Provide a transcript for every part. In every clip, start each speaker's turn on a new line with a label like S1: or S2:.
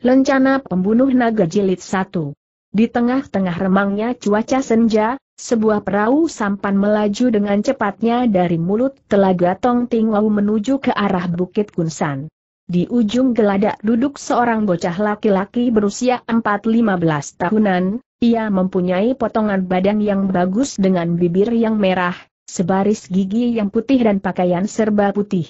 S1: Lencana Pembunuh Naga Jilid 1 Di tengah-tengah remangnya cuaca senja, sebuah perahu sampan melaju dengan cepatnya dari mulut telaga Tong Tingau menuju ke arah Bukit Kunsan. Di ujung geladak duduk seorang bocah laki-laki berusia 4-15 tahunan, ia mempunyai potongan badan yang bagus dengan bibir yang merah, sebaris gigi yang putih dan pakaian serba putih.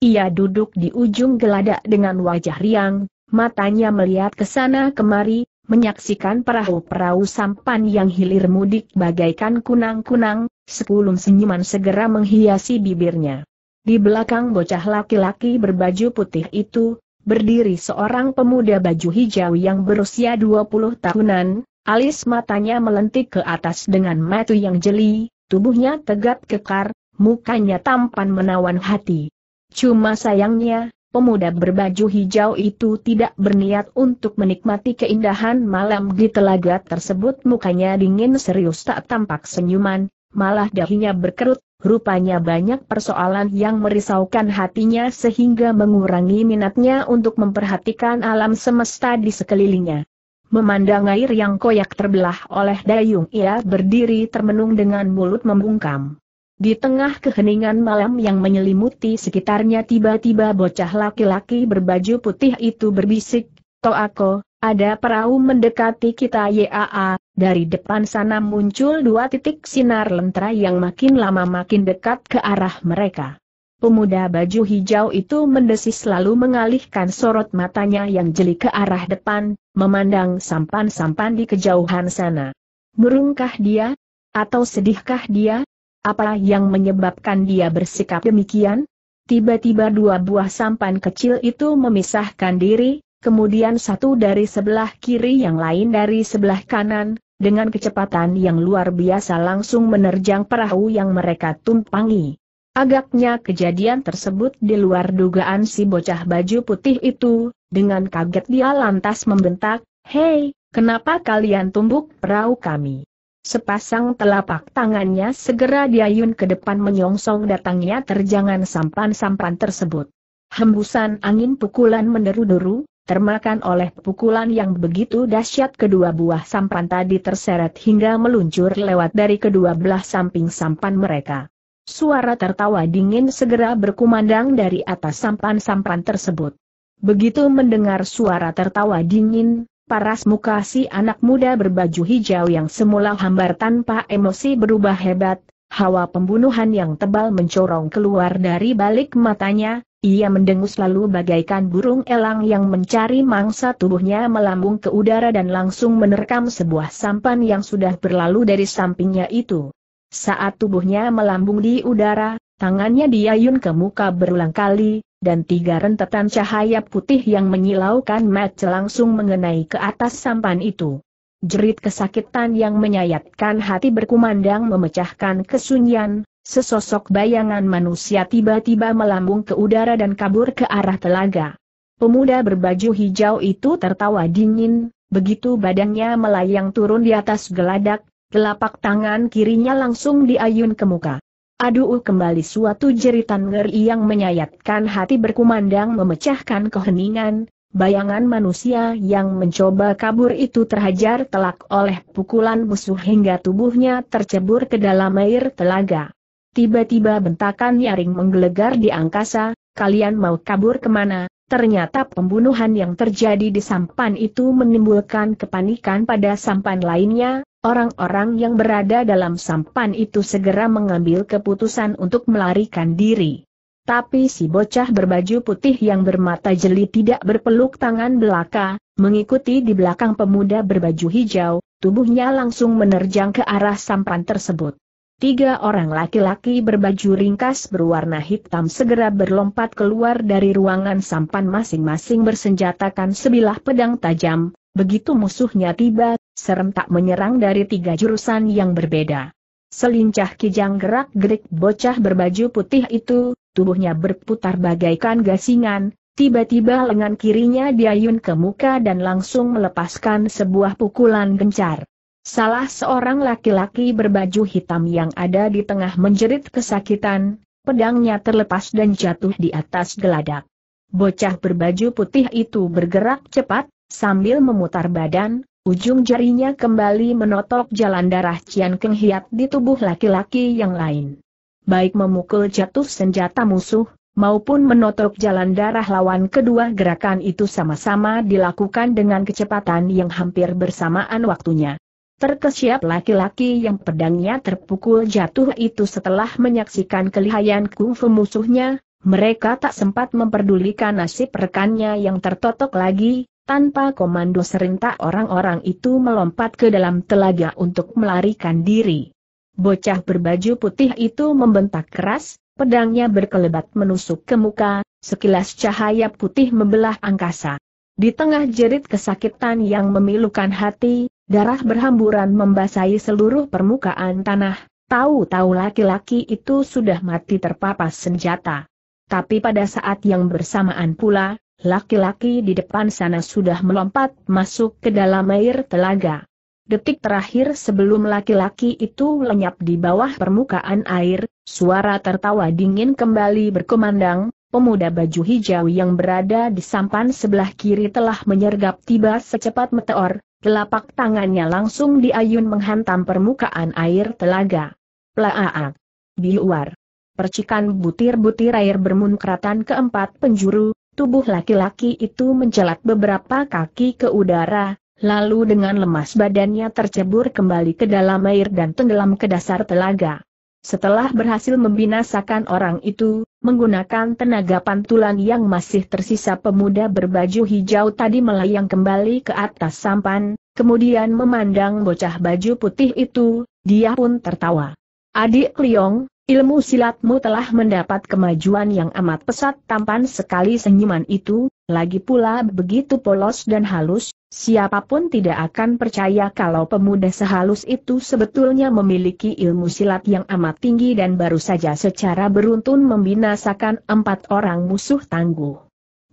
S1: Ia duduk di ujung geladak dengan wajah riang, matanya melihat ke sana kemari, menyaksikan perahu-perahu sampan yang hilir mudik bagaikan kunang-kunang, sekulum senyuman segera menghiasi bibirnya. Di belakang bocah laki-laki berbaju putih itu, berdiri seorang pemuda baju hijau yang berusia 20 tahunan, alis matanya melentik ke atas dengan mata yang jeli, tubuhnya tegap kekar, mukanya tampan menawan hati. Cuma sayangnya, pemuda berbaju hijau itu tidak berniat untuk menikmati keindahan malam di telaga tersebut mukanya dingin serius tak tampak senyuman, malah dahinya berkerut, rupanya banyak persoalan yang merisaukan hatinya sehingga mengurangi minatnya untuk memperhatikan alam semesta di sekelilingnya. Memandang air yang koyak terbelah oleh dayung ia berdiri termenung dengan mulut membungkam. Di tengah keheningan malam yang menyelimuti sekitarnya tiba-tiba bocah laki-laki berbaju putih itu berbisik, Toako, ada perahu mendekati kita YAA, dari depan sana muncul dua titik sinar lentera yang makin lama makin dekat ke arah mereka. Pemuda baju hijau itu mendesis lalu mengalihkan sorot matanya yang jeli ke arah depan, memandang sampan-sampan di kejauhan sana. Murungkah dia? Atau sedihkah dia? Apa yang menyebabkan dia bersikap demikian? Tiba-tiba dua buah sampan kecil itu memisahkan diri, kemudian satu dari sebelah kiri yang lain dari sebelah kanan, dengan kecepatan yang luar biasa langsung menerjang perahu yang mereka tumpangi. Agaknya kejadian tersebut di luar dugaan si bocah baju putih itu, dengan kaget dia lantas membentak, Hei, kenapa kalian tumbuk perahu kami? Sepasang telapak tangannya segera diayun ke depan menyongsong datangnya terjangan sampan-sampan tersebut. Hembusan angin pukulan menderu-deru, termakan oleh pukulan yang begitu dahsyat kedua buah sampan tadi terseret hingga meluncur lewat dari kedua belah samping sampan mereka. Suara tertawa dingin segera berkumandang dari atas sampan-sampan tersebut. Begitu mendengar suara tertawa dingin, Paras muka si anak muda berbaju hijau yang semula hambar tanpa emosi berubah hebat, hawa pembunuhan yang tebal mencorong keluar dari balik matanya, ia mendengus lalu bagaikan burung elang yang mencari mangsa tubuhnya melambung ke udara dan langsung menerkam sebuah sampan yang sudah berlalu dari sampingnya itu. Saat tubuhnya melambung di udara, tangannya diayun ke muka berulang kali, dan tiga rentetan cahaya putih yang menyilaukan match langsung mengenai ke atas sampan itu. Jerit kesakitan yang menyayatkan hati berkumandang memecahkan kesunyian, sesosok bayangan manusia tiba-tiba melambung ke udara dan kabur ke arah telaga. Pemuda berbaju hijau itu tertawa dingin, begitu badannya melayang turun di atas geladak, telapak tangan kirinya langsung diayun ke muka. Aduh kembali suatu jeritan ngeri yang menyayatkan hati berkumandang memecahkan keheningan, bayangan manusia yang mencoba kabur itu terhajar telak oleh pukulan musuh hingga tubuhnya tercebur ke dalam air telaga. Tiba-tiba bentakan nyaring menggelegar di angkasa, kalian mau kabur kemana, Ternyata pembunuhan yang terjadi di sampan itu menimbulkan kepanikan pada sampan lainnya, orang-orang yang berada dalam sampan itu segera mengambil keputusan untuk melarikan diri. Tapi si bocah berbaju putih yang bermata jeli tidak berpeluk tangan belaka, mengikuti di belakang pemuda berbaju hijau, tubuhnya langsung menerjang ke arah sampan tersebut. Tiga orang laki-laki berbaju ringkas berwarna hitam segera berlompat keluar dari ruangan sampan masing-masing bersenjatakan sebilah pedang tajam, begitu musuhnya tiba, serentak menyerang dari tiga jurusan yang berbeda. Selincah kijang gerak-gerik bocah berbaju putih itu, tubuhnya berputar bagaikan gasingan, tiba-tiba lengan kirinya diayun ke muka dan langsung melepaskan sebuah pukulan gencar. Salah seorang laki-laki berbaju hitam yang ada di tengah menjerit kesakitan, pedangnya terlepas dan jatuh di atas geladak. Bocah berbaju putih itu bergerak cepat, sambil memutar badan, ujung jarinya kembali menotok jalan darah Cian Keng Hiat di tubuh laki-laki yang lain. Baik memukul jatuh senjata musuh, maupun menotok jalan darah lawan kedua gerakan itu sama-sama dilakukan dengan kecepatan yang hampir bersamaan waktunya. Terkesiap laki-laki yang pedangnya terpukul jatuh itu setelah menyaksikan kelihayan kungfu musuhnya, mereka tak sempat memperdulikan nasib rekannya yang tertotok lagi, tanpa komando serentak orang-orang itu melompat ke dalam telaga untuk melarikan diri. Bocah berbaju putih itu membentak keras, pedangnya berkelebat menusuk ke muka, sekilas cahaya putih membelah angkasa. Di tengah jerit kesakitan yang memilukan hati, Darah berhamburan membasahi seluruh permukaan tanah, tahu-tahu laki-laki itu sudah mati terpapas senjata. Tapi pada saat yang bersamaan pula, laki-laki di depan sana sudah melompat masuk ke dalam air telaga. Detik terakhir sebelum laki-laki itu lenyap di bawah permukaan air, suara tertawa dingin kembali berkumandang, pemuda baju hijau yang berada di sampan sebelah kiri telah menyergap tiba secepat meteor, Telapak tangannya langsung diayun menghantam permukaan air telaga. Plaaak. luar. Percikan butir-butir air bermunkratan keempat penjuru, tubuh laki-laki itu mencelat beberapa kaki ke udara, lalu dengan lemas badannya tercebur kembali ke dalam air dan tenggelam ke dasar telaga. Setelah berhasil membinasakan orang itu, menggunakan tenaga pantulan yang masih tersisa pemuda berbaju hijau tadi melayang kembali ke atas sampan, kemudian memandang bocah baju putih itu, dia pun tertawa. Adik Liong, Ilmu silatmu telah mendapat kemajuan yang amat pesat tampan sekali senyuman itu, lagi pula begitu polos dan halus, siapapun tidak akan percaya kalau pemuda sehalus itu sebetulnya memiliki ilmu silat yang amat tinggi dan baru saja secara beruntun membinasakan empat orang musuh tangguh.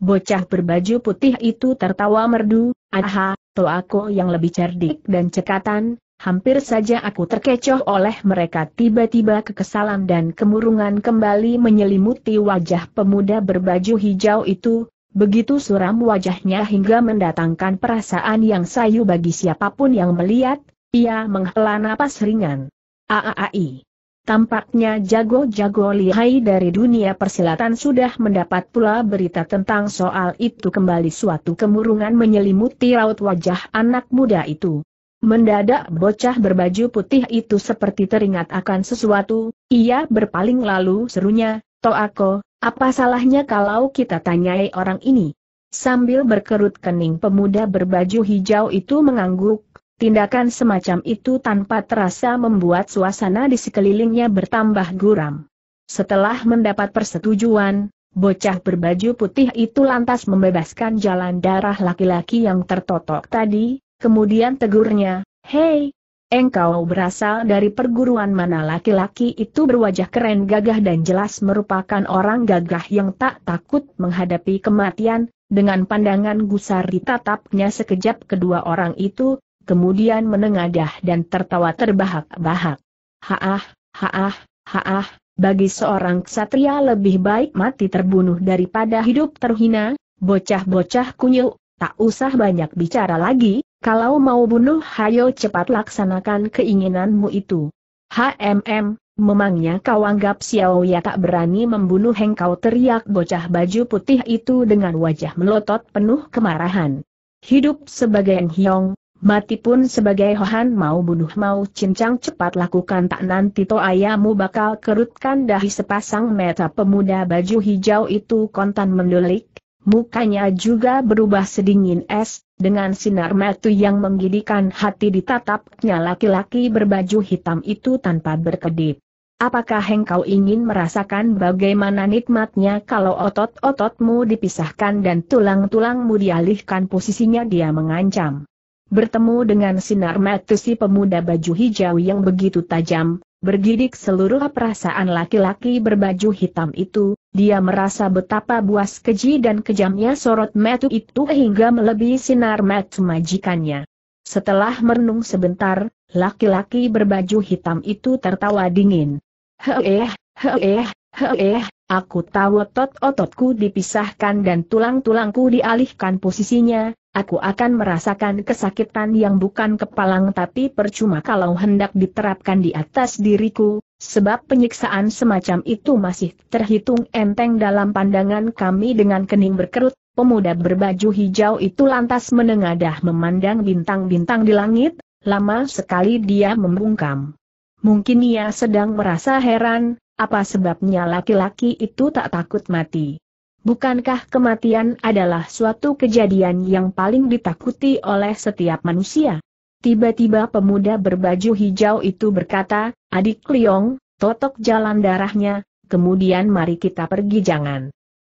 S1: Bocah berbaju putih itu tertawa merdu, aha, aku yang lebih cerdik dan cekatan, Hampir saja aku terkecoh oleh mereka tiba-tiba kekesalan dan kemurungan kembali menyelimuti wajah pemuda berbaju hijau itu, begitu suram wajahnya hingga mendatangkan perasaan yang sayu bagi siapapun yang melihat, ia menghela napas ringan. Aaai. Tampaknya jago-jago lihai dari dunia persilatan sudah mendapat pula berita tentang soal itu kembali suatu kemurungan menyelimuti raut wajah anak muda itu. Mendadak bocah berbaju putih itu seperti teringat akan sesuatu, ia berpaling lalu serunya, Toako, apa salahnya kalau kita tanyai orang ini? Sambil berkerut kening pemuda berbaju hijau itu mengangguk, tindakan semacam itu tanpa terasa membuat suasana di sekelilingnya bertambah guram. Setelah mendapat persetujuan, bocah berbaju putih itu lantas membebaskan jalan darah laki-laki yang tertotok tadi, Kemudian tegurnya, Hei, engkau berasal dari perguruan mana laki-laki itu berwajah keren gagah dan jelas merupakan orang gagah yang tak takut menghadapi kematian, dengan pandangan gusar ditatapnya sekejap kedua orang itu, kemudian menengadah dan tertawa terbahak-bahak. Haah, haah, haah, bagi seorang ksatria lebih baik mati terbunuh daripada hidup terhina, bocah-bocah kunyil, tak usah banyak bicara lagi, kalau mau bunuh hayo cepat laksanakan keinginanmu itu. HMM, memangnya kau anggap Xiao Ya tak berani membunuh hengkau? teriak bocah baju putih itu dengan wajah melotot penuh kemarahan. Hidup sebagai Hiong, mati pun sebagai Hohan mau bunuh mau cincang cepat lakukan tak nanti to ayamu bakal kerutkan dahi sepasang mata pemuda baju hijau itu kontan mendelik, Mukanya juga berubah sedingin es, dengan sinar mata yang menggidikan hati ditatapnya laki-laki berbaju hitam itu tanpa berkedip. Apakah engkau ingin merasakan bagaimana nikmatnya kalau otot-ototmu dipisahkan dan tulang-tulangmu dialihkan posisinya dia mengancam. Bertemu dengan sinar mata si pemuda baju hijau yang begitu tajam, Bergidik seluruh perasaan laki-laki berbaju hitam itu, dia merasa betapa buas keji dan kejamnya sorot metu itu hingga melebihi sinar metu majikannya. Setelah merenung sebentar, laki-laki berbaju hitam itu tertawa dingin. Heeh, heeh, heeh, aku tahu otot-ototku dipisahkan dan tulang-tulangku dialihkan posisinya, aku akan merasakan kesakitan yang bukan kepalang tapi percuma kalau hendak diterapkan di atas diriku, sebab penyiksaan semacam itu masih terhitung enteng dalam pandangan kami dengan kening berkerut, pemuda berbaju hijau itu lantas menengadah memandang bintang-bintang di langit, lama sekali dia membungkam. Mungkin ia sedang merasa heran, apa sebabnya laki-laki itu tak takut mati. Bukankah kematian adalah suatu kejadian yang paling ditakuti oleh setiap manusia? Tiba-tiba pemuda berbaju hijau itu berkata, adik Liong, totok jalan darahnya, kemudian mari kita pergi jangan.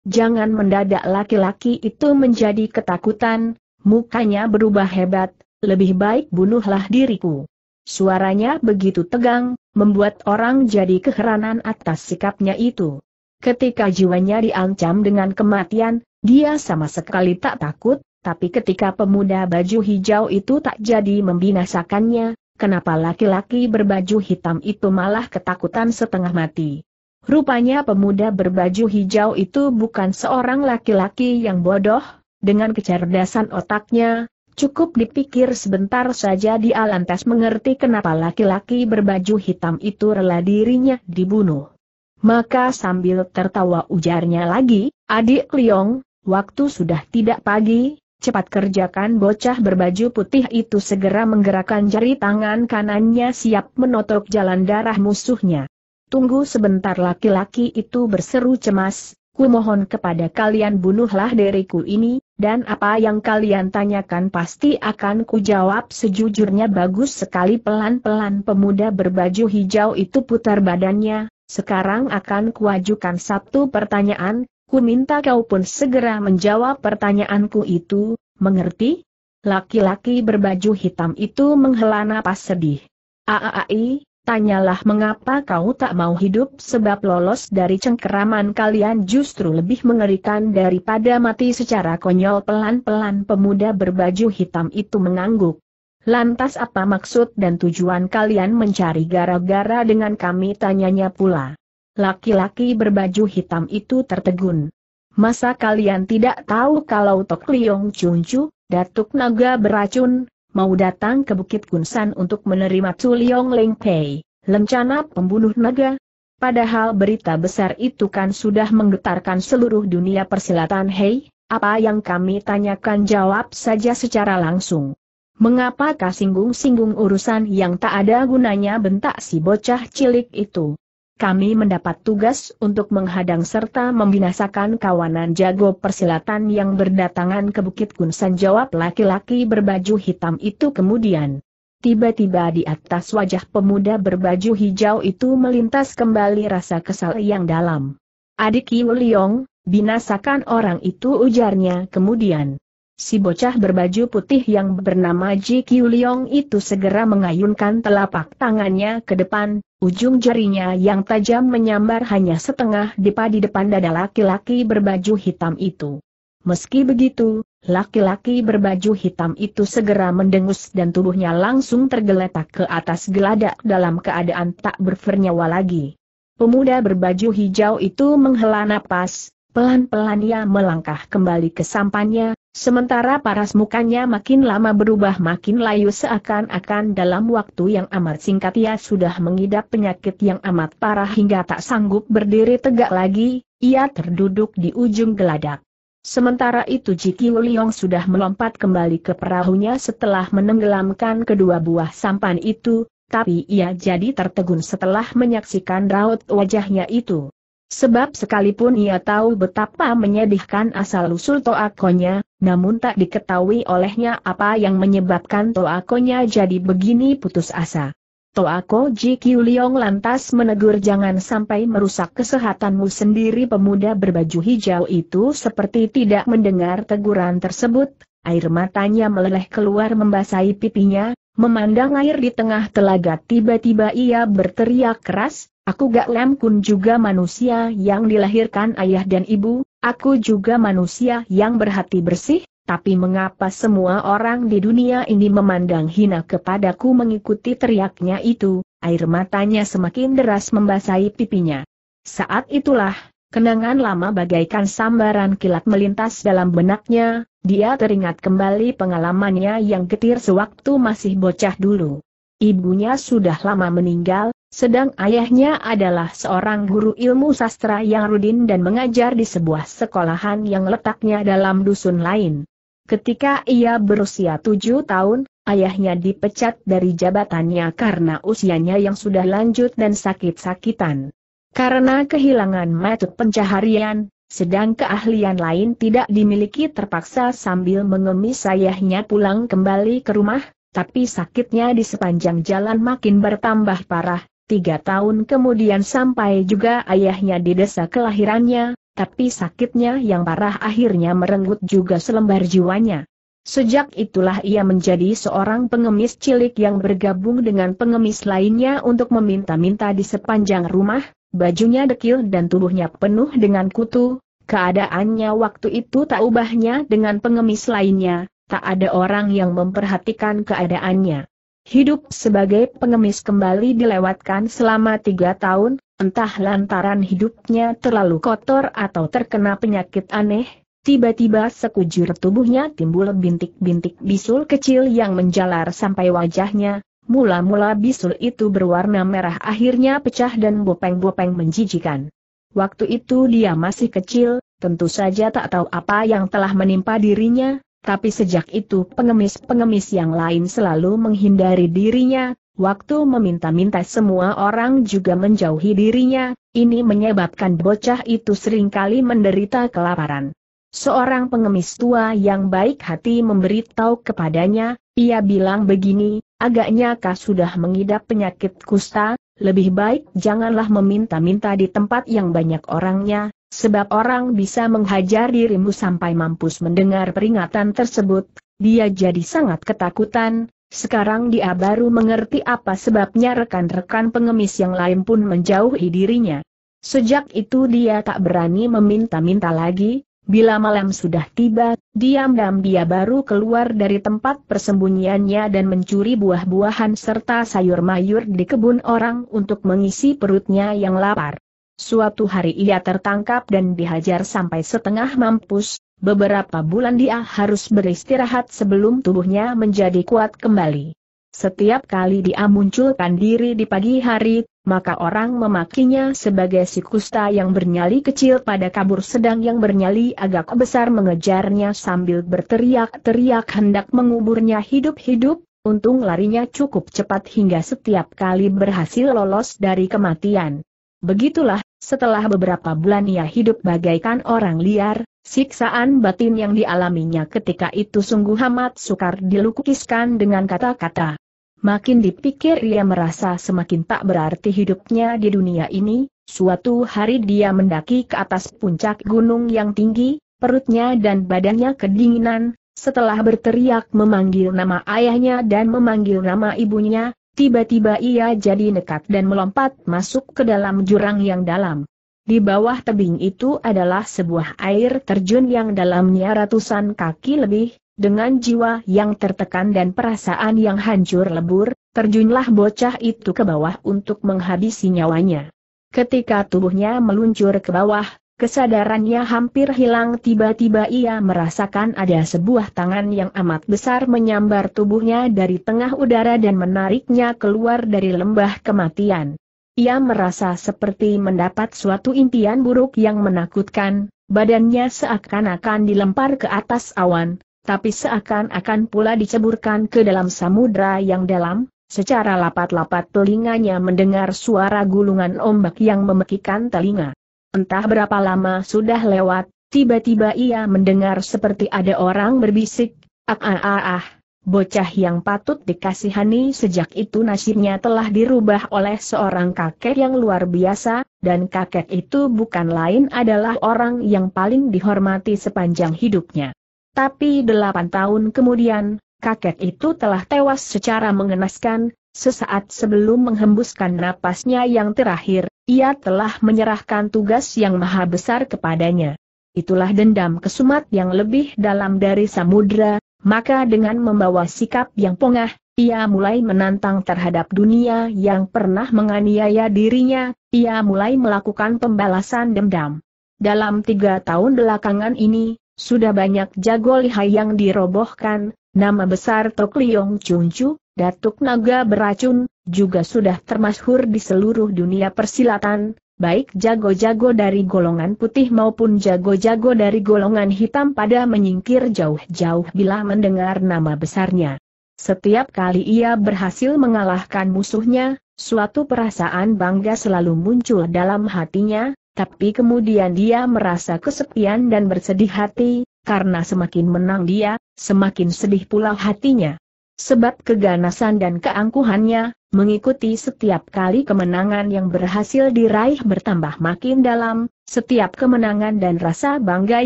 S1: Jangan mendadak laki-laki itu menjadi ketakutan, mukanya berubah hebat, lebih baik bunuhlah diriku. Suaranya begitu tegang, membuat orang jadi keheranan atas sikapnya itu. Ketika jiwanya diancam dengan kematian, dia sama sekali tak takut, tapi ketika pemuda baju hijau itu tak jadi membinasakannya, kenapa laki-laki berbaju hitam itu malah ketakutan setengah mati? Rupanya pemuda berbaju hijau itu bukan seorang laki-laki yang bodoh, dengan kecerdasan otaknya, cukup dipikir sebentar saja dia lantas mengerti kenapa laki-laki berbaju hitam itu rela dirinya dibunuh. Maka sambil tertawa ujarnya lagi, adik Liong, waktu sudah tidak pagi, cepat kerjakan bocah berbaju putih itu segera menggerakkan jari tangan kanannya siap menotok jalan darah musuhnya. Tunggu sebentar laki-laki itu berseru cemas, ku mohon kepada kalian bunuhlah diriku ini, dan apa yang kalian tanyakan pasti akan kujawab sejujurnya bagus sekali pelan-pelan pemuda berbaju hijau itu putar badannya, sekarang akan kuajukan satu pertanyaan, ku minta kau pun segera menjawab pertanyaanku itu, mengerti? Laki-laki berbaju hitam itu menghela napas sedih. Aaai, tanyalah mengapa kau tak mau hidup sebab lolos dari cengkeraman kalian justru lebih mengerikan daripada mati secara konyol pelan-pelan pemuda berbaju hitam itu mengangguk. Lantas apa maksud dan tujuan kalian mencari gara-gara dengan kami tanyanya pula. Laki-laki berbaju hitam itu tertegun. Masa kalian tidak tahu kalau Tok Liong Cuncu, Datuk Naga beracun, mau datang ke Bukit Kunsan untuk menerima Tu Liong Leng Pei, lencana pembunuh naga? Padahal berita besar itu kan sudah menggetarkan seluruh dunia persilatan Hei, apa yang kami tanyakan jawab saja secara langsung. Mengapa kau singgung-singgung urusan yang tak ada gunanya bentak si bocah cilik itu? Kami mendapat tugas untuk menghadang serta membinasakan kawanan jago persilatan yang berdatangan ke Bukit Kunsan jawab laki-laki berbaju hitam itu kemudian. Tiba-tiba di atas wajah pemuda berbaju hijau itu melintas kembali rasa kesal yang dalam. Adik Yuliong, binasakan orang itu ujarnya kemudian. Si bocah berbaju putih yang bernama Ji Kiu Leong itu segera mengayunkan telapak tangannya ke depan, ujung jarinya yang tajam menyambar hanya setengah depa di depan dada laki-laki berbaju hitam itu. Meski begitu, laki-laki berbaju hitam itu segera mendengus dan tubuhnya langsung tergeletak ke atas geladak dalam keadaan tak bernyawa lagi. Pemuda berbaju hijau itu menghela napas, Pelan-pelan ia melangkah kembali ke sampannya, sementara paras mukanya makin lama berubah makin layu seakan-akan dalam waktu yang amat singkat ia sudah mengidap penyakit yang amat parah hingga tak sanggup berdiri tegak lagi, ia terduduk di ujung geladak. Sementara itu Jiki Liong sudah melompat kembali ke perahunya setelah menenggelamkan kedua buah sampan itu, tapi ia jadi tertegun setelah menyaksikan raut wajahnya itu. Sebab sekalipun ia tahu betapa menyedihkan asal-usul toakonya, namun tak diketahui olehnya apa yang menyebabkan toakonya jadi begini putus asa. Toako Ji Liong lantas menegur jangan sampai merusak kesehatanmu sendiri pemuda berbaju hijau itu seperti tidak mendengar teguran tersebut, air matanya meleleh keluar membasahi pipinya, memandang air di tengah telaga tiba-tiba ia berteriak keras, Aku Gak Lem Kun juga manusia yang dilahirkan ayah dan ibu, aku juga manusia yang berhati bersih, tapi mengapa semua orang di dunia ini memandang hina kepadaku mengikuti teriaknya itu, air matanya semakin deras membasahi pipinya. Saat itulah, kenangan lama bagaikan sambaran kilat melintas dalam benaknya, dia teringat kembali pengalamannya yang getir sewaktu masih bocah dulu. Ibunya sudah lama meninggal, sedang ayahnya adalah seorang guru ilmu sastra yang rudin dan mengajar di sebuah sekolahan yang letaknya dalam dusun lain. Ketika ia berusia tujuh tahun, ayahnya dipecat dari jabatannya karena usianya yang sudah lanjut dan sakit-sakitan. Karena kehilangan metode pencaharian, sedang keahlian lain tidak dimiliki terpaksa sambil mengemis ayahnya pulang kembali ke rumah, tapi sakitnya di sepanjang jalan makin bertambah parah, Tiga tahun kemudian sampai juga ayahnya di desa kelahirannya, tapi sakitnya yang parah akhirnya merenggut juga selembar jiwanya. Sejak itulah ia menjadi seorang pengemis cilik yang bergabung dengan pengemis lainnya untuk meminta-minta di sepanjang rumah, bajunya dekil dan tubuhnya penuh dengan kutu, keadaannya waktu itu tak ubahnya dengan pengemis lainnya, tak ada orang yang memperhatikan keadaannya. Hidup sebagai pengemis kembali dilewatkan selama tiga tahun, entah lantaran hidupnya terlalu kotor atau terkena penyakit aneh, tiba-tiba sekujur tubuhnya timbul bintik-bintik bisul kecil yang menjalar sampai wajahnya, mula-mula bisul itu berwarna merah akhirnya pecah dan bopeng-bopeng menjijikan. Waktu itu dia masih kecil, tentu saja tak tahu apa yang telah menimpa dirinya, tapi sejak itu pengemis-pengemis yang lain selalu menghindari dirinya, waktu meminta-minta semua orang juga menjauhi dirinya, ini menyebabkan bocah itu seringkali menderita kelaparan. Seorang pengemis tua yang baik hati memberitahu kepadanya, ia bilang begini, agaknya kau sudah mengidap penyakit kusta, lebih baik janganlah meminta-minta di tempat yang banyak orangnya, Sebab orang bisa menghajar dirimu sampai mampus mendengar peringatan tersebut, dia jadi sangat ketakutan, sekarang dia baru mengerti apa sebabnya rekan-rekan pengemis yang lain pun menjauhi dirinya. Sejak itu dia tak berani meminta-minta lagi, bila malam sudah tiba, diam-diam dia baru keluar dari tempat persembunyiannya dan mencuri buah-buahan serta sayur-mayur di kebun orang untuk mengisi perutnya yang lapar. Suatu hari ia tertangkap dan dihajar sampai setengah mampus, beberapa bulan dia harus beristirahat sebelum tubuhnya menjadi kuat kembali. Setiap kali dia munculkan diri di pagi hari, maka orang memakinya sebagai si kusta yang bernyali kecil pada kabur sedang yang bernyali agak besar mengejarnya sambil berteriak-teriak hendak menguburnya hidup-hidup, untung larinya cukup cepat hingga setiap kali berhasil lolos dari kematian. Begitulah, setelah beberapa bulan ia hidup bagaikan orang liar, siksaan batin yang dialaminya ketika itu sungguh amat sukar dilukiskan dengan kata-kata. Makin dipikir ia merasa semakin tak berarti hidupnya di dunia ini, suatu hari dia mendaki ke atas puncak gunung yang tinggi, perutnya dan badannya kedinginan, setelah berteriak memanggil nama ayahnya dan memanggil nama ibunya, Tiba-tiba ia jadi nekat dan melompat masuk ke dalam jurang yang dalam. Di bawah tebing itu adalah sebuah air terjun yang dalamnya ratusan kaki lebih, dengan jiwa yang tertekan dan perasaan yang hancur lebur, terjunlah bocah itu ke bawah untuk menghabisi nyawanya. Ketika tubuhnya meluncur ke bawah, Kesadarannya hampir hilang tiba-tiba ia merasakan ada sebuah tangan yang amat besar menyambar tubuhnya dari tengah udara dan menariknya keluar dari lembah kematian. Ia merasa seperti mendapat suatu impian buruk yang menakutkan, badannya seakan-akan dilempar ke atas awan, tapi seakan-akan pula diceburkan ke dalam samudra yang dalam, secara lapat-lapat telinganya mendengar suara gulungan ombak yang memekikan telinga. Entah berapa lama sudah lewat, tiba-tiba ia mendengar seperti ada orang berbisik, ah ah ah ah. Bocah yang patut dikasihani sejak itu nasibnya telah dirubah oleh seorang kakek yang luar biasa, dan kakek itu bukan lain adalah orang yang paling dihormati sepanjang hidupnya. Tapi delapan tahun kemudian, kakek itu telah tewas secara mengenaskan, sesaat sebelum menghembuskan napasnya yang terakhir, ia telah menyerahkan tugas yang maha besar kepadanya. Itulah dendam kesumat yang lebih dalam dari samudra, maka dengan membawa sikap yang pongah, ia mulai menantang terhadap dunia yang pernah menganiaya dirinya, ia mulai melakukan pembalasan dendam. Dalam tiga tahun belakangan ini, sudah banyak jago lihai yang dirobohkan, nama besar Tok Liong Chu Datuk Naga beracun, juga sudah termasyhur di seluruh dunia persilatan, baik jago-jago dari golongan putih maupun jago-jago dari golongan hitam pada menyingkir jauh-jauh bila mendengar nama besarnya. Setiap kali ia berhasil mengalahkan musuhnya, suatu perasaan bangga selalu muncul dalam hatinya, tapi kemudian dia merasa kesepian dan bersedih hati, karena semakin menang dia, semakin sedih pula hatinya. Sebab keganasan dan keangkuhannya, mengikuti setiap kali kemenangan yang berhasil diraih bertambah makin dalam, setiap kemenangan dan rasa bangga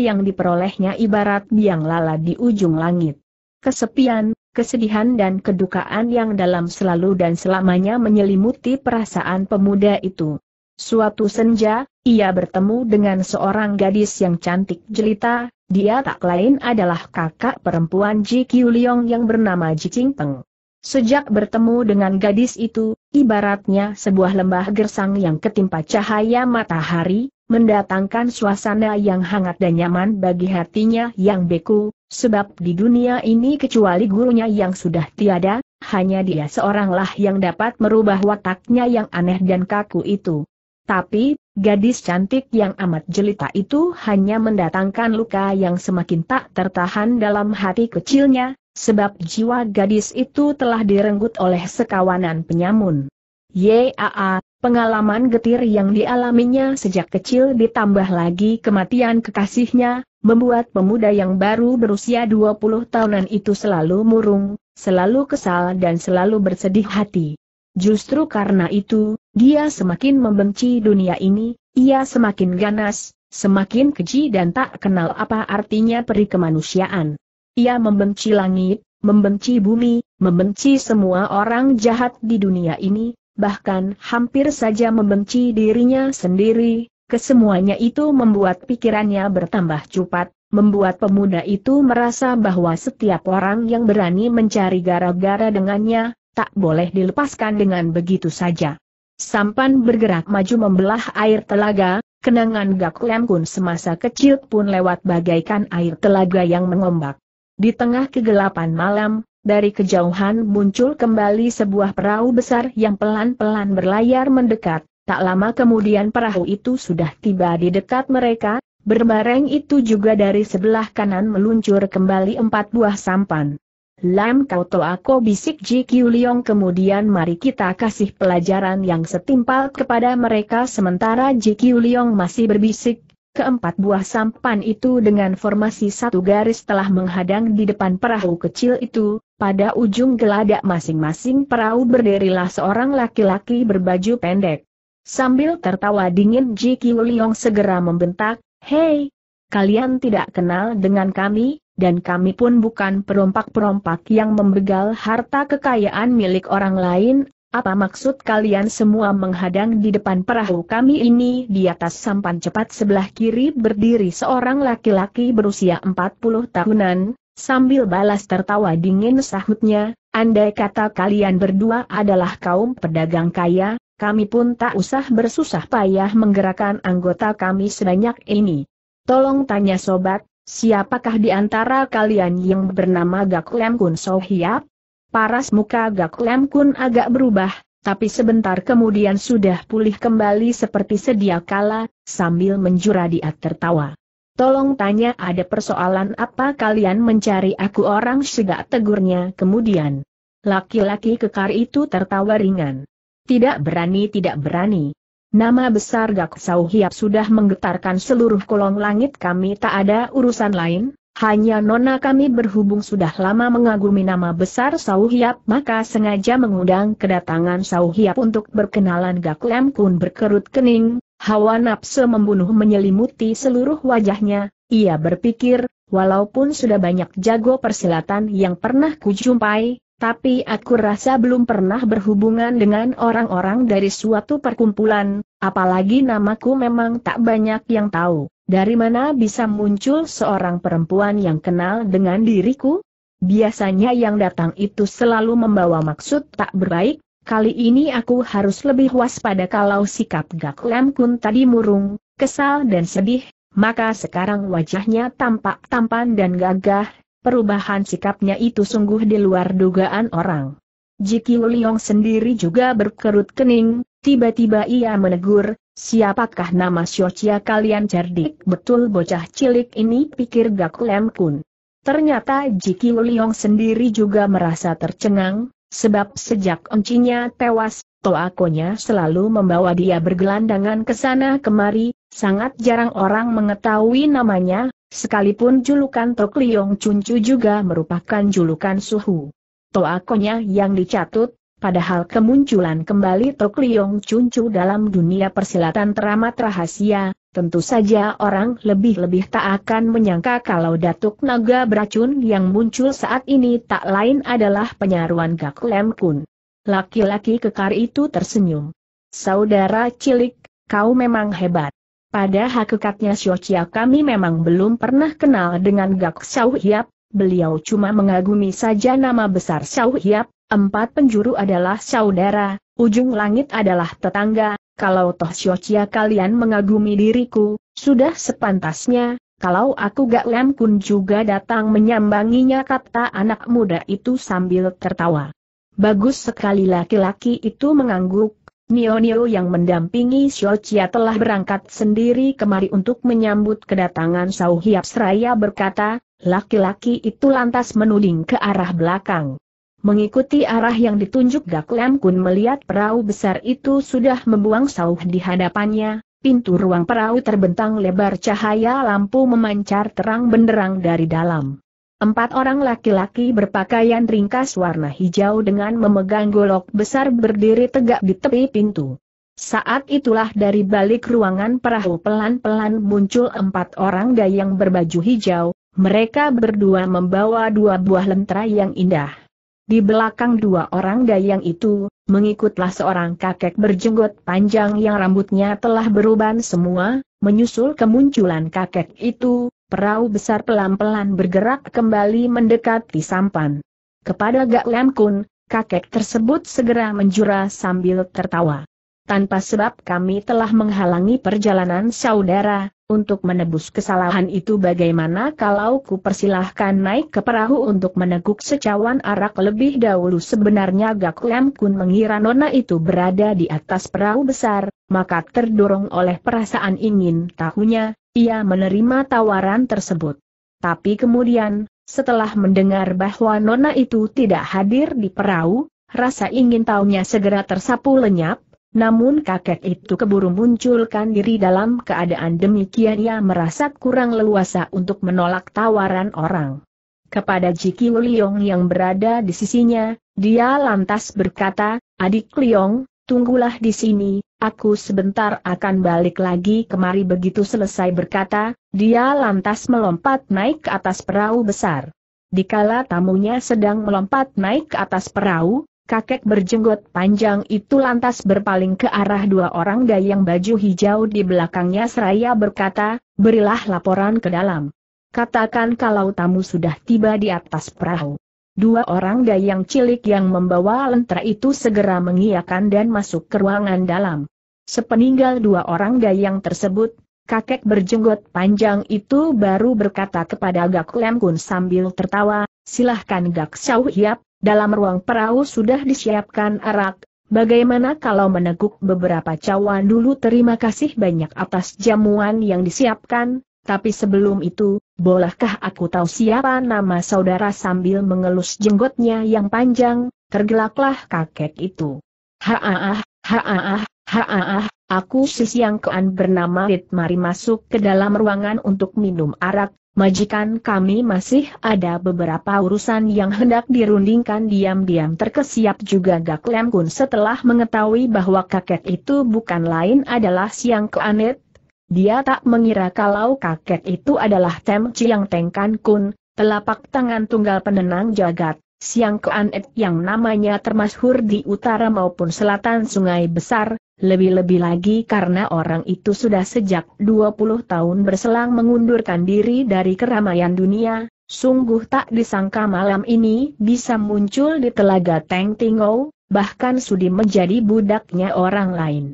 S1: yang diperolehnya ibarat biang lala di ujung langit. Kesepian, kesedihan dan kedukaan yang dalam selalu dan selamanya menyelimuti perasaan pemuda itu. Suatu senja, ia bertemu dengan seorang gadis yang cantik jelita, dia tak lain adalah kakak perempuan Ji Kiu Liong yang bernama Ji Ching Peng. Sejak bertemu dengan gadis itu, ibaratnya sebuah lembah gersang yang ketimpa cahaya matahari, mendatangkan suasana yang hangat dan nyaman bagi hatinya yang beku, sebab di dunia ini kecuali gurunya yang sudah tiada, hanya dia seoranglah yang dapat merubah wataknya yang aneh dan kaku itu. Tapi, Gadis cantik yang amat jelita itu hanya mendatangkan luka yang semakin tak tertahan dalam hati kecilnya, sebab jiwa gadis itu telah direnggut oleh sekawanan penyamun. Yaa, pengalaman getir yang dialaminya sejak kecil ditambah lagi kematian kekasihnya, membuat pemuda yang baru berusia 20 tahunan itu selalu murung, selalu kesal dan selalu bersedih hati. Justru karena itu, dia semakin membenci dunia ini, ia semakin ganas, semakin keji dan tak kenal apa artinya peri kemanusiaan. Ia membenci langit, membenci bumi, membenci semua orang jahat di dunia ini, bahkan hampir saja membenci dirinya sendiri, kesemuanya itu membuat pikirannya bertambah cepat, membuat pemuda itu merasa bahwa setiap orang yang berani mencari gara-gara dengannya, tak boleh dilepaskan dengan begitu saja. Sampan bergerak maju membelah air telaga, kenangan Gak Lem Kun semasa kecil pun lewat bagaikan air telaga yang mengombak. Di tengah kegelapan malam, dari kejauhan muncul kembali sebuah perahu besar yang pelan-pelan berlayar mendekat, tak lama kemudian perahu itu sudah tiba di dekat mereka, berbareng itu juga dari sebelah kanan meluncur kembali empat buah sampan. Lam kau to aku bisik Ji Kiu Liong kemudian mari kita kasih pelajaran yang setimpal kepada mereka sementara Ji Kiu Liong masih berbisik, Keempat buah sampan itu dengan formasi satu garis telah menghadang di depan perahu kecil itu, pada ujung geladak masing-masing perahu berdirilah seorang laki-laki berbaju pendek. Sambil tertawa dingin Ji Kiu Liong segera membentak, Hei, kalian tidak kenal dengan kami? dan kami pun bukan perompak-perompak yang membegal harta kekayaan milik orang lain, apa maksud kalian semua menghadang di depan perahu kami ini? Di atas sampan cepat sebelah kiri berdiri seorang laki-laki berusia 40 tahunan, sambil balas tertawa dingin sahutnya, andai kata kalian berdua adalah kaum pedagang kaya, kami pun tak usah bersusah payah menggerakkan anggota kami sebanyak ini. Tolong tanya sobat, Siapakah di antara kalian yang bernama Gak Lem Kun So Hiap? Paras muka Gak Lem Kun agak berubah, tapi sebentar kemudian sudah pulih kembali seperti sedia kala, sambil menjura dia tertawa. Tolong tanya ada persoalan apa kalian mencari aku orang segak tegurnya kemudian. Laki-laki kekar itu tertawa ringan. Tidak berani tidak berani, Nama besar Gak Sau Hiap sudah menggetarkan seluruh kolong langit kami tak ada urusan lain, hanya nona kami berhubung sudah lama mengagumi nama besar Sau Hiap maka sengaja mengundang kedatangan Sau Hiap untuk berkenalan Gak Lem Kun berkerut kening, hawa nafsu membunuh menyelimuti seluruh wajahnya, ia berpikir, walaupun sudah banyak jago persilatan yang pernah kujumpai, tapi aku rasa belum pernah berhubungan dengan orang-orang dari suatu perkumpulan, Apalagi namaku memang tak banyak yang tahu, dari mana bisa muncul seorang perempuan yang kenal dengan diriku? Biasanya yang datang itu selalu membawa maksud tak berbaik, kali ini aku harus lebih waspada kalau sikap Gak Lem Kun tadi murung, kesal dan sedih, maka sekarang wajahnya tampak tampan dan gagah, perubahan sikapnya itu sungguh di luar dugaan orang. Jiki Wuliong sendiri juga berkerut kening, Tiba-tiba ia menegur, siapakah nama Syocia kalian cerdik betul bocah cilik ini pikir Gak Lem Kun. Ternyata Jiki Liong sendiri juga merasa tercengang, sebab sejak oncinya tewas, toakonya selalu membawa dia bergelandangan ke sana kemari, sangat jarang orang mengetahui namanya, sekalipun julukan Tok Liong Cuncu juga merupakan julukan suhu. Toakonya yang dicatut, Padahal kemunculan kembali Tok Liong Cuncu dalam dunia persilatan teramat rahasia, tentu saja orang lebih-lebih tak akan menyangka kalau Datuk Naga beracun yang muncul saat ini tak lain adalah penyaruan Gak Lem Kun. Laki-laki kekar itu tersenyum. Saudara cilik, kau memang hebat. Pada hakikatnya Siocia kami memang belum pernah kenal dengan Gak Xiao Hiap, beliau cuma mengagumi saja nama besar Xiao Hiap, Empat penjuru adalah saudara, ujung langit adalah tetangga, kalau toh syocia kalian mengagumi diriku, sudah sepantasnya, kalau aku gak lem kun juga datang menyambanginya kata anak muda itu sambil tertawa. Bagus sekali laki-laki itu mengangguk, Nio-Nio yang mendampingi Siocia telah berangkat sendiri kemari untuk menyambut kedatangan Sauhiap Seraya berkata, laki-laki itu lantas menuding ke arah belakang. Mengikuti arah yang ditunjuk Gak Lam Kun melihat perahu besar itu sudah membuang sauh di hadapannya, pintu ruang perahu terbentang lebar cahaya lampu memancar terang benderang dari dalam. Empat orang laki-laki berpakaian ringkas warna hijau dengan memegang golok besar berdiri tegak di tepi pintu. Saat itulah dari balik ruangan perahu pelan-pelan muncul empat orang gayang berbaju hijau, mereka berdua membawa dua buah lentera yang indah. Di belakang dua orang dayang itu, mengikutlah seorang kakek berjenggot panjang yang rambutnya telah beruban semua, menyusul kemunculan kakek itu, perahu besar pelan-pelan bergerak kembali mendekati sampan. Kepada Gak Lam Kun, kakek tersebut segera menjura sambil tertawa. Tanpa sebab kami telah menghalangi perjalanan saudara, untuk menebus kesalahan itu bagaimana kalau ku persilahkan naik ke perahu untuk meneguk secawan arak lebih dahulu sebenarnya Gak Lem Kun mengira nona itu berada di atas perahu besar, maka terdorong oleh perasaan ingin tahunya, ia menerima tawaran tersebut. Tapi kemudian, setelah mendengar bahwa nona itu tidak hadir di perahu, rasa ingin tahunya segera tersapu lenyap, namun kakek itu keburu munculkan diri dalam keadaan demikian ia merasa kurang leluasa untuk menolak tawaran orang. Kepada Jiki Liong yang berada di sisinya, dia lantas berkata, Adik Liong, tunggulah di sini, aku sebentar akan balik lagi kemari begitu selesai berkata, dia lantas melompat naik ke atas perahu besar. Dikala tamunya sedang melompat naik ke atas perahu, kakek berjenggot panjang itu lantas berpaling ke arah dua orang dayang baju hijau di belakangnya seraya berkata, berilah laporan ke dalam. Katakan kalau tamu sudah tiba di atas perahu. Dua orang dayang cilik yang membawa lentera itu segera mengiakan dan masuk ke ruangan dalam. Sepeninggal dua orang dayang tersebut, kakek berjenggot panjang itu baru berkata kepada Gak Lemkun sambil tertawa, silahkan Gak Xiao Hiap, dalam ruang perahu sudah disiapkan arak, bagaimana kalau meneguk beberapa cawan dulu terima kasih banyak atas jamuan yang disiapkan, tapi sebelum itu, bolehkah aku tahu siapa nama saudara sambil mengelus jenggotnya yang panjang, tergelaklah kakek itu. Haaah, haaah, haaah, aku si siang kean bernama Rit mari masuk ke dalam ruangan untuk minum arak, Majikan kami masih ada beberapa urusan yang hendak dirundingkan diam-diam terkesiap juga Gak Lem Kun setelah mengetahui bahwa kakek itu bukan lain adalah Siang Keanet. Dia tak mengira kalau kakek itu adalah Tem Chiang Tengkan Kun, telapak tangan tunggal penenang jagat. Siang Ed yang namanya termasyhur di utara maupun selatan Sungai Besar, lebih-lebih lagi karena orang itu sudah sejak 20 tahun berselang mengundurkan diri dari keramaian dunia, sungguh tak disangka malam ini bisa muncul di telaga Teng Tingou, bahkan sudi menjadi budaknya orang lain.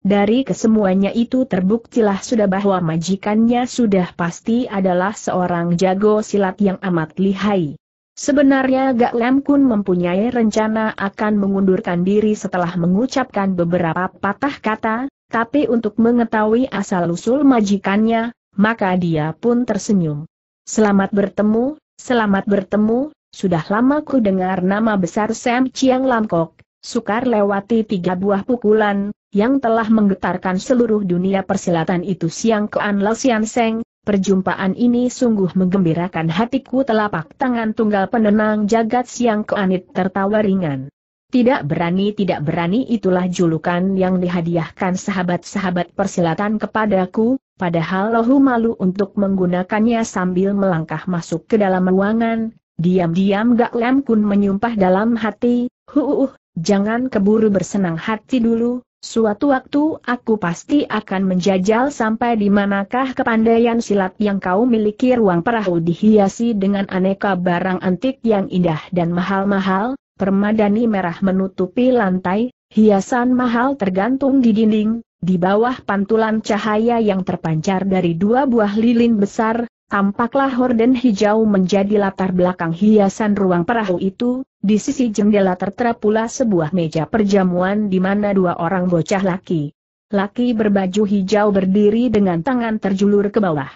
S1: Dari kesemuanya itu terbuktilah sudah bahwa majikannya sudah pasti adalah seorang jago silat yang amat lihai. Sebenarnya Gak Lem Kun mempunyai rencana akan mengundurkan diri setelah mengucapkan beberapa patah kata, tapi untuk mengetahui asal-usul majikannya, maka dia pun tersenyum. Selamat bertemu, selamat bertemu, sudah lama ku dengar nama besar Sam Chiang Lamkok, sukar lewati tiga buah pukulan, yang telah menggetarkan seluruh dunia persilatan itu siang ke kean Sian Seng, Perjumpaan ini sungguh menggembirakan hatiku telapak tangan tunggal penenang jagat siang keanit tertawa ringan. Tidak berani tidak berani itulah julukan yang dihadiahkan sahabat-sahabat persilatan kepadaku, padahal lohu malu untuk menggunakannya sambil melangkah masuk ke dalam ruangan, diam-diam Gak Lem Kun menyumpah dalam hati, huuh, jangan keburu bersenang hati dulu, Suatu waktu aku pasti akan menjajal sampai di manakah kepandaian silat yang kau miliki ruang perahu dihiasi dengan aneka barang antik yang indah dan mahal-mahal, permadani merah menutupi lantai, hiasan mahal tergantung di dinding, di bawah pantulan cahaya yang terpancar dari dua buah lilin besar, Tampaklah horden hijau menjadi latar belakang hiasan ruang perahu itu, di sisi jendela tertera pula sebuah meja perjamuan di mana dua orang bocah laki. Laki berbaju hijau berdiri dengan tangan terjulur ke bawah.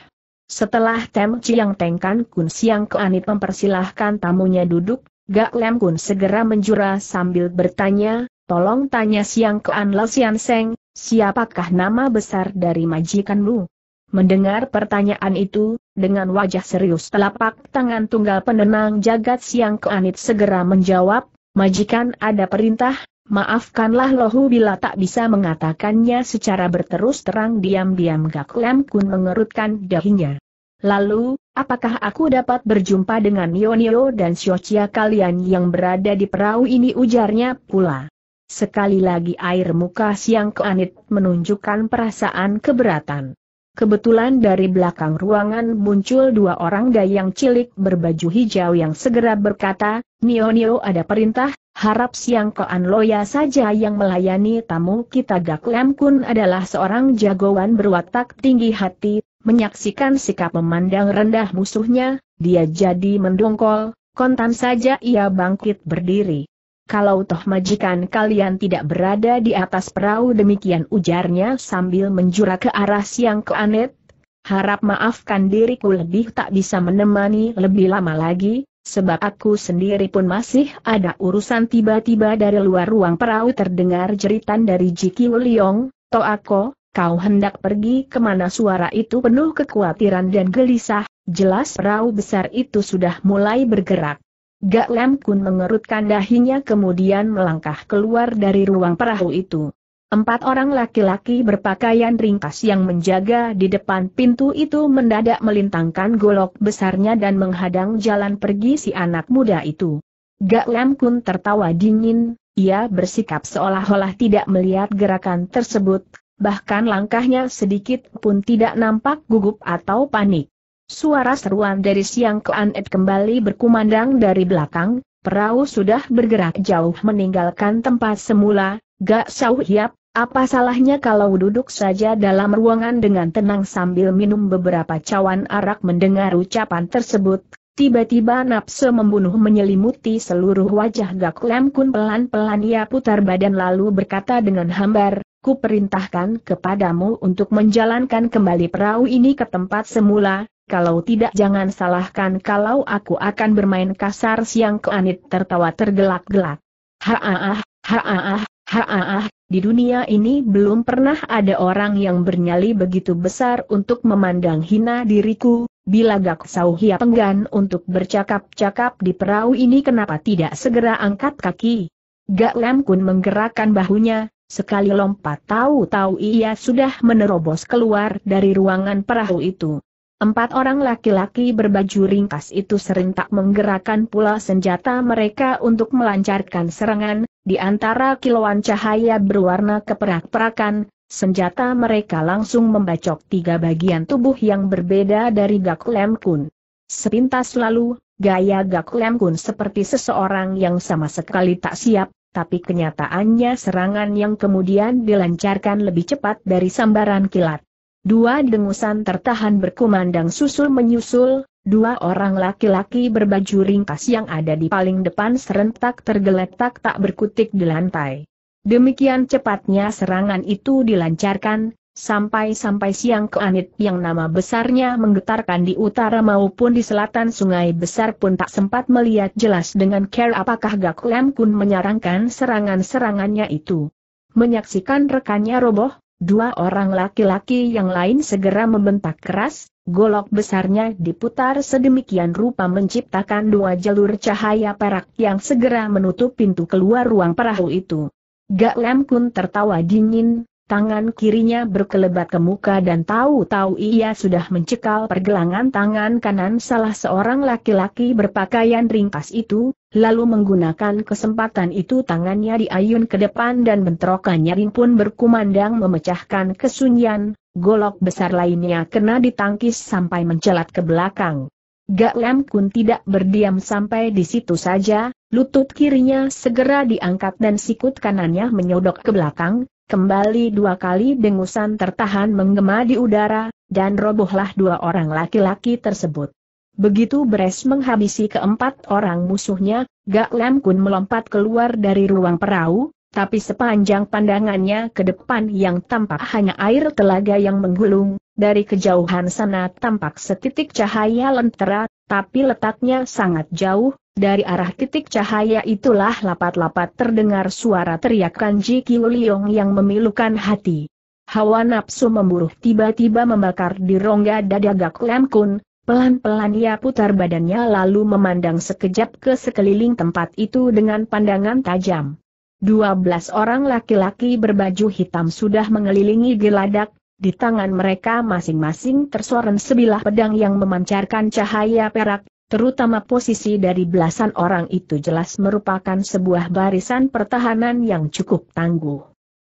S1: Setelah Tem Chiang Tengkan Kun Siang Keanit mempersilahkan tamunya duduk, Gak Lem Kun segera menjura sambil bertanya, tolong tanya Siang Kean Lo Sian Seng, siapakah nama besar dari majikanmu? Mendengar pertanyaan itu, dengan wajah serius telapak tangan tunggal penenang jagat siang keanit segera menjawab, majikan ada perintah, Maafkanlah lohu bila tak bisa mengatakannya secara berterus terang diam-diam Gak Lem Kun mengerutkan dahinya. Lalu, apakah aku dapat berjumpa dengan Yonio dan Xiochia kalian yang berada di perahu ini ujarnya pula. Sekali lagi air muka siang keanit menunjukkan perasaan keberatan. Kebetulan dari belakang ruangan muncul dua orang dayang cilik berbaju hijau yang segera berkata, Nio Nio ada perintah, harap siang koan loya saja yang melayani tamu kita Gak Lem Kun adalah seorang jagoan berwatak tinggi hati, menyaksikan sikap memandang rendah musuhnya, dia jadi mendongkol, kontan saja ia bangkit berdiri kalau toh majikan kalian tidak berada di atas perahu demikian ujarnya sambil menjura ke arah siang ke Anet. Harap maafkan diriku lebih tak bisa menemani lebih lama lagi, sebab aku sendiri pun masih ada urusan tiba-tiba dari luar ruang perahu terdengar jeritan dari Jiki Toh aku, kau hendak pergi kemana suara itu penuh kekhawatiran dan gelisah, jelas perahu besar itu sudah mulai bergerak. Gak Lem Kun mengerutkan dahinya kemudian melangkah keluar dari ruang perahu itu. Empat orang laki-laki berpakaian ringkas yang menjaga di depan pintu itu mendadak melintangkan golok besarnya dan menghadang jalan pergi si anak muda itu. Gak Lem Kun tertawa dingin, ia bersikap seolah-olah tidak melihat gerakan tersebut, bahkan langkahnya sedikit pun tidak nampak gugup atau panik. Suara seruan dari Siang Keanet kembali berkumandang dari belakang, perahu sudah bergerak jauh meninggalkan tempat semula, Gak sauh Hiap, apa salahnya kalau duduk saja dalam ruangan dengan tenang sambil minum beberapa cawan arak mendengar ucapan tersebut, Tiba-tiba nafsu membunuh menyelimuti seluruh wajah Gak Lem Kun pelan-pelan ia putar badan lalu berkata dengan hambar, ku perintahkan kepadamu untuk menjalankan kembali perahu ini ke tempat semula, kalau tidak jangan salahkan kalau aku akan bermain kasar siang ke Anit tertawa tergelak-gelak. Haah, haah, haah. di dunia ini belum pernah ada orang yang bernyali begitu besar untuk memandang hina diriku, bila Gak Sauhia penggan untuk bercakap-cakap di perahu ini kenapa tidak segera angkat kaki? Gak Lem Kun menggerakkan bahunya, Sekali lompat tahu-tahu ia sudah menerobos keluar dari ruangan perahu itu. Empat orang laki-laki berbaju ringkas itu serentak menggerakkan pula senjata mereka untuk melancarkan serangan, di antara kilauan cahaya berwarna keperak-perakan, senjata mereka langsung membacok tiga bagian tubuh yang berbeda dari Gak Lem Kun. Sepintas lalu, gaya Gak Lem Kun seperti seseorang yang sama sekali tak siap, tapi kenyataannya serangan yang kemudian dilancarkan lebih cepat dari sambaran kilat. Dua dengusan tertahan berkumandang susul menyusul, dua orang laki-laki berbaju ringkas yang ada di paling depan serentak tergeletak tak berkutik di lantai. Demikian cepatnya serangan itu dilancarkan, sampai-sampai siang keanit yang nama besarnya menggetarkan di utara maupun di selatan sungai besar pun tak sempat melihat jelas dengan care apakah Gak Lem Kun menyarankan serangan-serangannya itu. Menyaksikan rekannya roboh, Dua orang laki-laki yang lain segera membentak keras, golok besarnya diputar sedemikian rupa menciptakan dua jalur cahaya perak yang segera menutup pintu keluar ruang perahu itu. Gak Lem Kun tertawa dingin, Tangan kirinya berkelebat ke muka dan tahu-tahu ia sudah mencekal pergelangan tangan kanan salah seorang laki-laki berpakaian ringkas itu, lalu menggunakan kesempatan itu tangannya diayun ke depan dan bentrokan nyaring pun berkumandang memecahkan kesunyian, golok besar lainnya kena ditangkis sampai mencelat ke belakang. Gak Lem Kun tidak berdiam sampai di situ saja, lutut kirinya segera diangkat dan sikut kanannya menyodok ke belakang, Kembali dua kali dengusan tertahan menggema di udara, dan robohlah dua orang laki-laki tersebut. Begitu Beres menghabisi keempat orang musuhnya, Gak Lam Kun melompat keluar dari ruang perahu, tapi sepanjang pandangannya ke depan yang tampak hanya air telaga yang menggulung, dari kejauhan sana tampak setitik cahaya lentera, tapi letaknya sangat jauh, dari arah titik cahaya itulah lapat-lapat terdengar suara teriakan Ji Kiu yang memilukan hati. Hawa nafsu memburuh tiba-tiba membakar di rongga dada Gak Lam Kun, pelan-pelan ia putar badannya lalu memandang sekejap ke sekeliling tempat itu dengan pandangan tajam. Dua belas orang laki-laki berbaju hitam sudah mengelilingi geladak, di tangan mereka masing-masing tersorot sebilah pedang yang memancarkan cahaya perak, terutama posisi dari belasan orang itu jelas merupakan sebuah barisan pertahanan yang cukup tangguh.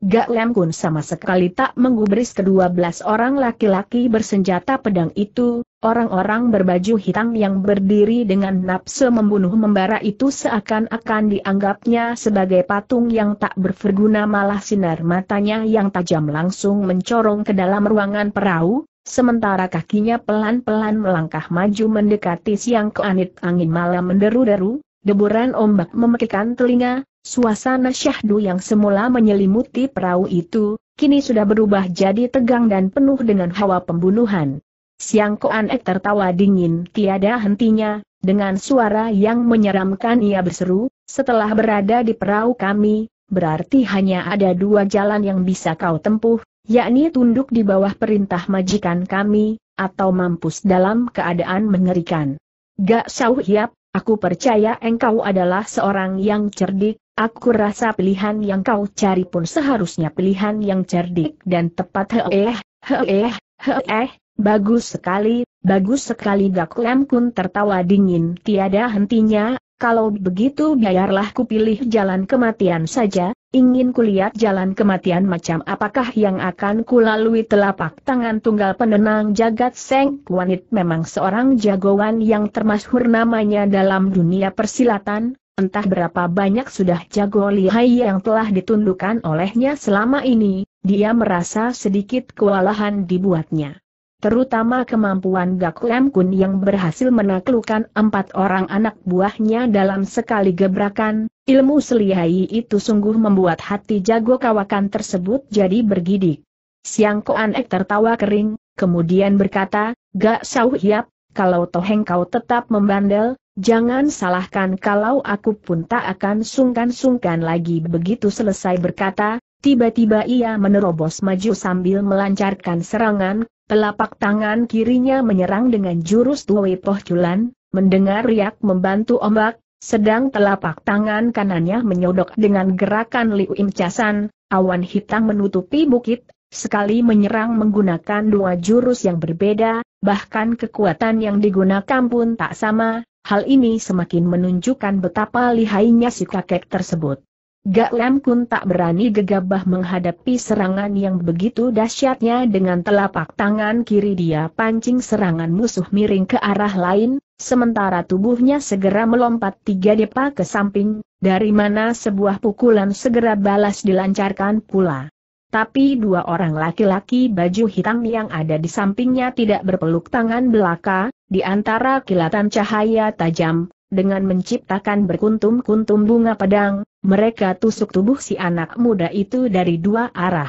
S1: Gak Lem Kun sama sekali tak menggubris kedua belas orang laki-laki bersenjata pedang itu, orang-orang berbaju hitam yang berdiri dengan nafsu membunuh membara itu seakan-akan dianggapnya sebagai patung yang tak berverguna malah sinar matanya yang tajam langsung mencorong ke dalam ruangan perahu, Sementara kakinya pelan-pelan melangkah maju mendekati siang keanit angin malam menderu-deru, deburan ombak memekikan telinga, suasana syahdu yang semula menyelimuti perahu itu, kini sudah berubah jadi tegang dan penuh dengan hawa pembunuhan. Siang Koan tertawa dingin tiada hentinya, dengan suara yang menyeramkan ia berseru, setelah berada di perahu kami, berarti hanya ada dua jalan yang bisa kau tempuh, yakni tunduk di bawah perintah majikan kami, atau mampus dalam keadaan mengerikan. Gak sauh Hiap, aku percaya engkau adalah seorang yang cerdik, aku rasa pilihan yang kau cari pun seharusnya pilihan yang cerdik dan tepat heeh, heeh, heeh, bagus sekali, bagus sekali Gak Lem Kun tertawa dingin tiada hentinya, kalau begitu biarlah kupilih jalan kematian saja, ingin kulihat jalan kematian macam apakah yang akan kulalui telapak tangan tunggal penenang jagat Seng Kuanit memang seorang jagoan yang termasuk namanya dalam dunia persilatan, entah berapa banyak sudah jago lihai yang telah ditundukkan olehnya selama ini, dia merasa sedikit kewalahan dibuatnya terutama kemampuan Gakuem Kun yang berhasil menaklukkan empat orang anak buahnya dalam sekali gebrakan, ilmu selihai itu sungguh membuat hati jago kawakan tersebut jadi bergidik. Siang Koan tertawa kering, kemudian berkata, Gak Sau Hiap, kalau toheng kau tetap membandel, jangan salahkan kalau aku pun tak akan sungkan-sungkan lagi begitu selesai berkata, Tiba-tiba ia menerobos maju sambil melancarkan serangan, Telapak tangan kirinya menyerang dengan jurus Dui culan. mendengar riak membantu ombak, sedang telapak tangan kanannya menyodok dengan gerakan Liu Im Chasan, awan hitam menutupi bukit, sekali menyerang menggunakan dua jurus yang berbeda, bahkan kekuatan yang digunakan pun tak sama, hal ini semakin menunjukkan betapa lihainya si kakek tersebut. Gak Lem Kun tak berani gegabah menghadapi serangan yang begitu dahsyatnya dengan telapak tangan kiri dia pancing serangan musuh miring ke arah lain, sementara tubuhnya segera melompat tiga depa ke samping, dari mana sebuah pukulan segera balas dilancarkan pula. Tapi dua orang laki-laki baju hitam yang ada di sampingnya tidak berpeluk tangan belaka, di antara kilatan cahaya tajam, dengan menciptakan berkuntum-kuntum bunga pedang, mereka tusuk tubuh si anak muda itu dari dua arah.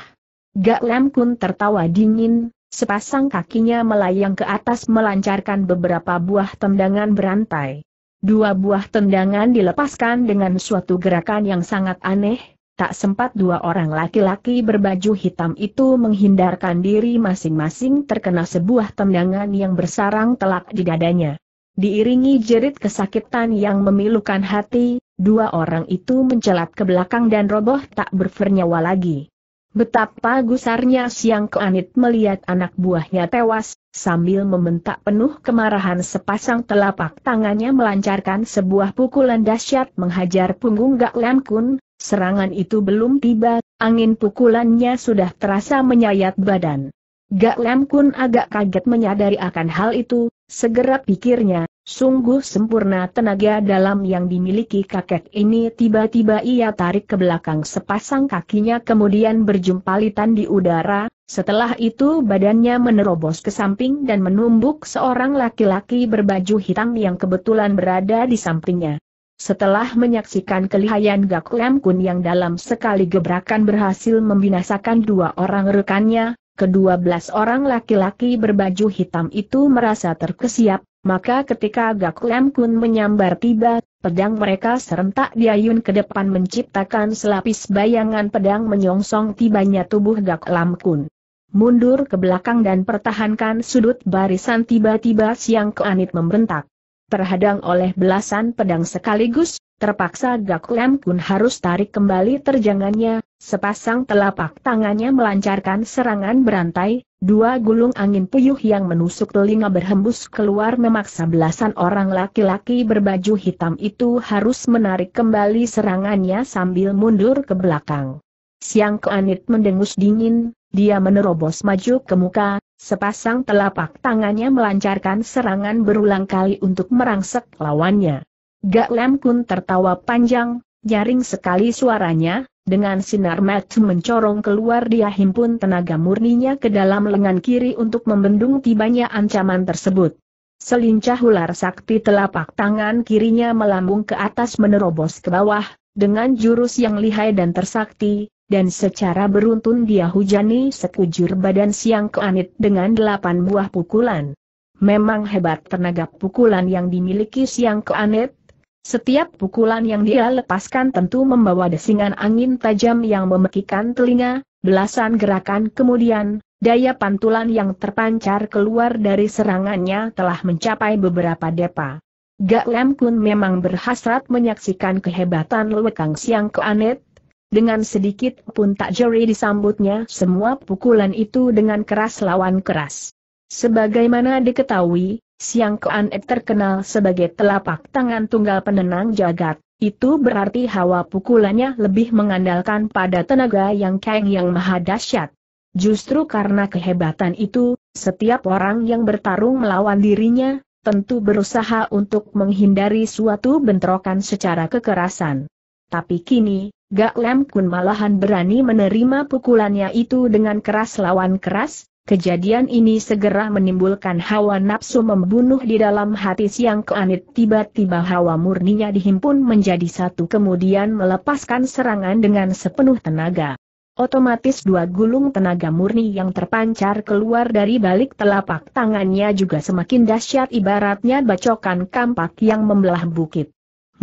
S1: Gak Lam Kun tertawa dingin, sepasang kakinya melayang ke atas melancarkan beberapa buah tendangan berantai. Dua buah tendangan dilepaskan dengan suatu gerakan yang sangat aneh, tak sempat dua orang laki-laki berbaju hitam itu menghindarkan diri masing-masing terkena sebuah tendangan yang bersarang telak di dadanya. Diiringi jerit kesakitan yang memilukan hati, dua orang itu mencelat ke belakang dan roboh tak bernyawa lagi. Betapa gusarnya siang keanit melihat anak buahnya tewas, sambil membentak penuh kemarahan sepasang telapak tangannya melancarkan sebuah pukulan dahsyat menghajar punggung Gak Lian Kun, serangan itu belum tiba, angin pukulannya sudah terasa menyayat badan. Gak Lian Kun agak kaget menyadari akan hal itu, Segera pikirnya, sungguh sempurna tenaga dalam yang dimiliki kakek ini tiba-tiba ia tarik ke belakang sepasang kakinya kemudian berjumpalitan di udara, setelah itu badannya menerobos ke samping dan menumbuk seorang laki-laki berbaju hitam yang kebetulan berada di sampingnya. Setelah menyaksikan kelihayan Gak Lam Kun yang dalam sekali gebrakan berhasil membinasakan dua orang rekannya, Kedua belas orang laki-laki berbaju hitam itu merasa terkesiap, maka ketika Gak Lem Kun menyambar tiba, pedang mereka serentak diayun ke depan menciptakan selapis bayangan pedang menyongsong tibanya tubuh Gak Lem Kun. Mundur ke belakang dan pertahankan sudut barisan tiba-tiba siang keanit membentak. Terhadang oleh belasan pedang sekaligus, terpaksa Gak Lem Kun harus tarik kembali terjangannya, Sepasang telapak tangannya melancarkan serangan berantai, dua gulung angin puyuh yang menusuk telinga berhembus keluar memaksa belasan orang laki-laki berbaju hitam itu harus menarik kembali serangannya sambil mundur ke belakang. Siang Keanit mendengus dingin, dia menerobos maju ke muka, sepasang telapak tangannya melancarkan serangan berulang kali untuk merangsek lawannya. Gak Lem Kun tertawa panjang, nyaring sekali suaranya, dengan sinar mata mencorong keluar dia himpun tenaga murninya ke dalam lengan kiri untuk membendung tibanya ancaman tersebut. Selincah ular sakti telapak tangan kirinya melambung ke atas menerobos ke bawah, dengan jurus yang lihai dan tersakti, dan secara beruntun dia hujani sekujur badan siang keanit dengan delapan buah pukulan. Memang hebat tenaga pukulan yang dimiliki siang keanit, setiap pukulan yang dia lepaskan tentu membawa desingan angin tajam yang memekikan telinga, belasan gerakan kemudian, daya pantulan yang terpancar keluar dari serangannya telah mencapai beberapa depa. Gak Lem Kun memang berhasrat menyaksikan kehebatan Luekang Siang Keanet, dengan sedikit pun tak jeri disambutnya semua pukulan itu dengan keras lawan keras. Sebagaimana diketahui, Siang Koan Ek terkenal sebagai telapak tangan tunggal penenang jagat, itu berarti hawa pukulannya lebih mengandalkan pada tenaga yang keng yang maha dahsyat. Justru karena kehebatan itu, setiap orang yang bertarung melawan dirinya, tentu berusaha untuk menghindari suatu bentrokan secara kekerasan. Tapi kini, Gak Lem Kun malahan berani menerima pukulannya itu dengan keras lawan keras, Kejadian ini segera menimbulkan hawa nafsu membunuh di dalam hati siang keanit tiba-tiba hawa murninya dihimpun menjadi satu kemudian melepaskan serangan dengan sepenuh tenaga. Otomatis dua gulung tenaga murni yang terpancar keluar dari balik telapak tangannya juga semakin dahsyat ibaratnya bacokan kampak yang membelah bukit.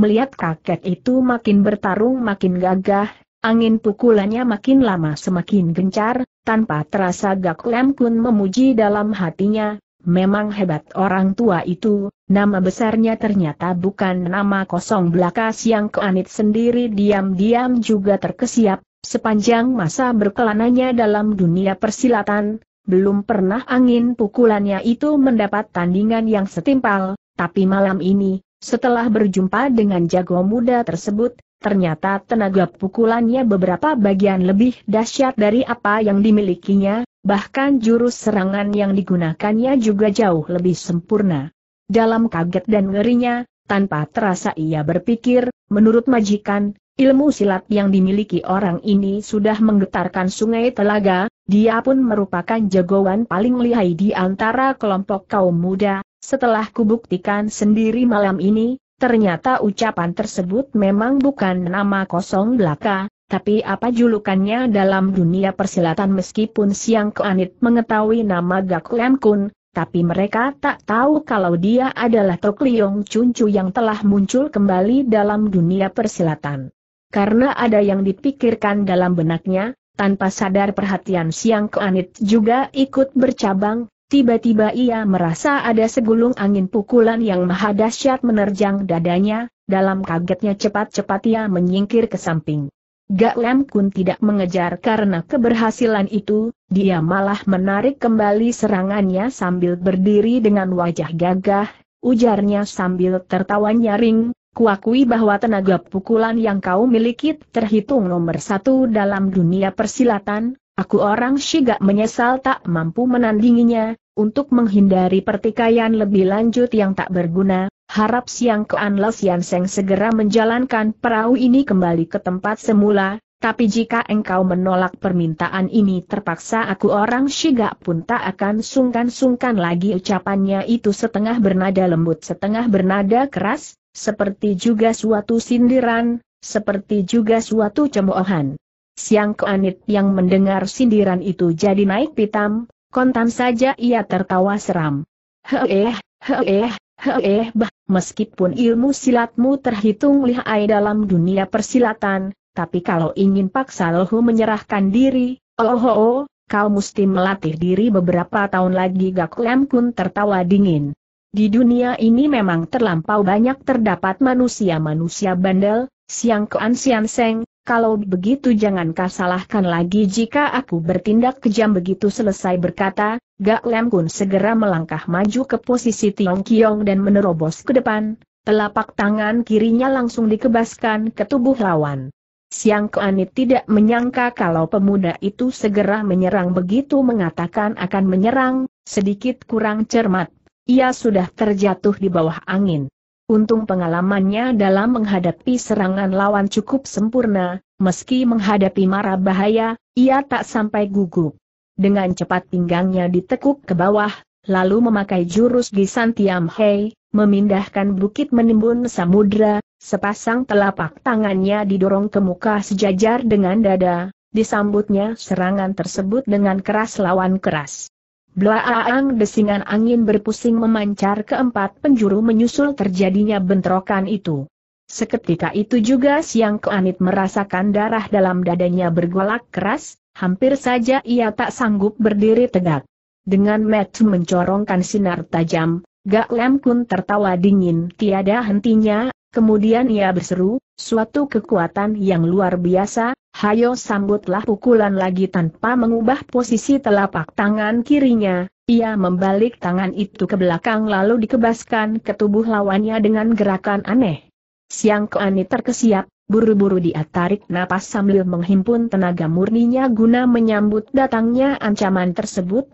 S1: Melihat kakek itu makin bertarung makin gagah, angin pukulannya makin lama semakin gencar, tanpa terasa Gak Lem Kun memuji dalam hatinya, memang hebat orang tua itu, nama besarnya ternyata bukan nama kosong belakas yang keanit sendiri diam-diam juga terkesiap, sepanjang masa berkelananya dalam dunia persilatan, belum pernah angin pukulannya itu mendapat tandingan yang setimpal, tapi malam ini, setelah berjumpa dengan jago muda tersebut, Ternyata tenaga pukulannya beberapa bagian lebih dahsyat dari apa yang dimilikinya, bahkan jurus serangan yang digunakannya juga jauh lebih sempurna. Dalam kaget dan ngerinya, tanpa terasa ia berpikir, menurut majikan, ilmu silat yang dimiliki orang ini sudah menggetarkan sungai telaga, dia pun merupakan jagoan paling lihai di antara kelompok kaum muda, setelah kubuktikan sendiri malam ini, Ternyata ucapan tersebut memang bukan nama kosong belaka, tapi apa julukannya dalam dunia persilatan meskipun Siang Keanit mengetahui nama Gak Kun, tapi mereka tak tahu kalau dia adalah Tok Liong yang telah muncul kembali dalam dunia persilatan. Karena ada yang dipikirkan dalam benaknya, tanpa sadar perhatian Siang Keanit juga ikut bercabang, Tiba-tiba ia merasa ada segulung angin pukulan yang maha dahsyat menerjang dadanya, dalam kagetnya cepat-cepat ia menyingkir ke samping. Gak Lem Kun tidak mengejar karena keberhasilan itu, dia malah menarik kembali serangannya sambil berdiri dengan wajah gagah, ujarnya sambil tertawa nyaring, Kuakui bahwa tenaga pukulan yang kau miliki terhitung nomor satu dalam dunia persilatan, Aku orang Shiga menyesal tak mampu menandinginya, untuk menghindari pertikaian lebih lanjut yang tak berguna, harap Siang Kean Lo Seng segera menjalankan perahu ini kembali ke tempat semula, tapi jika engkau menolak permintaan ini terpaksa aku orang Shiga pun tak akan sungkan-sungkan lagi ucapannya itu setengah bernada lembut setengah bernada keras, seperti juga suatu sindiran, seperti juga suatu cemoohan. Siang Keanit yang mendengar sindiran itu jadi naik pitam, kontan saja ia tertawa seram. Heeh, heeh, heeh, bah, meskipun ilmu silatmu terhitung lihai dalam dunia persilatan, tapi kalau ingin paksa lohu menyerahkan diri, oh, oh, oh kau mesti melatih diri beberapa tahun lagi Gak Lem Kun tertawa dingin. Di dunia ini memang terlampau banyak terdapat manusia-manusia bandel, Siang Kean Sian Seng, kalau begitu jangankah salahkan lagi jika aku bertindak kejam begitu selesai berkata, Gak Lem Kun segera melangkah maju ke posisi Tiong Kiong dan menerobos ke depan, telapak tangan kirinya langsung dikebaskan ke tubuh lawan. Siang Keanit tidak menyangka kalau pemuda itu segera menyerang begitu mengatakan akan menyerang, sedikit kurang cermat. Ia sudah terjatuh di bawah angin. Untung pengalamannya dalam menghadapi serangan lawan cukup sempurna, meski menghadapi mara bahaya, ia tak sampai gugup. Dengan cepat pinggangnya ditekuk ke bawah, lalu memakai jurus Gisan Tiam Hei, memindahkan bukit menimbun samudra, sepasang telapak tangannya didorong ke muka sejajar dengan dada, disambutnya serangan tersebut dengan keras lawan keras. Blaang desingan angin berpusing memancar ke empat penjuru menyusul terjadinya bentrokan itu. Seketika itu juga siang keanit merasakan darah dalam dadanya bergolak keras, hampir saja ia tak sanggup berdiri tegak. Dengan mata mencorongkan sinar tajam, Gak Lem Kun tertawa dingin tiada hentinya, kemudian ia berseru, suatu kekuatan yang luar biasa, Hayo sambutlah pukulan lagi tanpa mengubah posisi telapak tangan kirinya, ia membalik tangan itu ke belakang lalu dikebaskan ke tubuh lawannya dengan gerakan aneh. Siang Keani terkesiap, buru-buru dia tarik napas sambil menghimpun tenaga murninya guna menyambut datangnya ancaman tersebut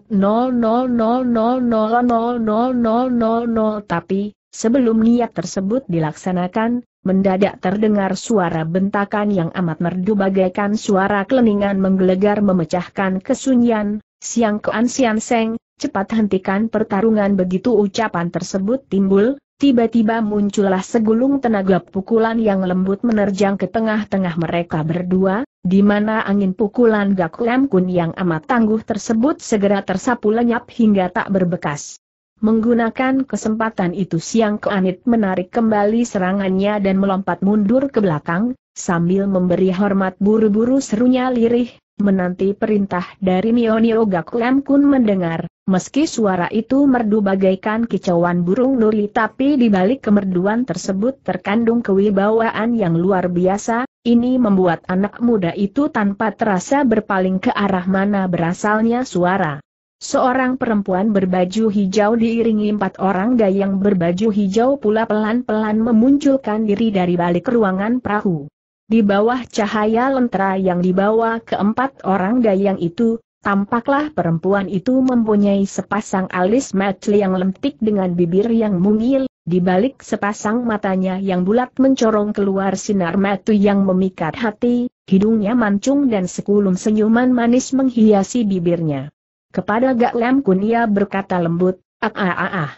S1: tapi, sebelum niat tersebut dilaksanakan, mendadak terdengar suara bentakan yang amat merdu bagaikan suara keleningan menggelegar memecahkan kesunyian, Siang kean Sian Seng, cepat hentikan pertarungan begitu ucapan tersebut timbul, tiba-tiba muncullah segulung tenaga pukulan yang lembut menerjang ke tengah-tengah mereka berdua, di mana angin pukulan Gak Lam Kun yang amat tangguh tersebut segera tersapu lenyap hingga tak berbekas. Menggunakan kesempatan itu Siang Keanit menarik kembali serangannya dan melompat mundur ke belakang, sambil memberi hormat buru-buru serunya lirih, menanti perintah dari Mionio Gakulam Kun mendengar, meski suara itu merdu bagaikan kicauan burung nuri tapi di balik kemerduan tersebut terkandung kewibawaan yang luar biasa, ini membuat anak muda itu tanpa terasa berpaling ke arah mana berasalnya suara. Seorang perempuan berbaju hijau diiringi empat orang dayang berbaju hijau pula pelan-pelan memunculkan diri dari balik ruangan perahu. Di bawah cahaya lentera yang dibawa keempat orang dayang itu, tampaklah perempuan itu mempunyai sepasang alis mati yang lentik dengan bibir yang mungil, di balik sepasang matanya yang bulat mencorong keluar sinar matu yang memikat hati, hidungnya mancung dan sekulum senyuman manis menghiasi bibirnya. Kepada Gak Lem Kunia berkata lembut, ah ah ah ah.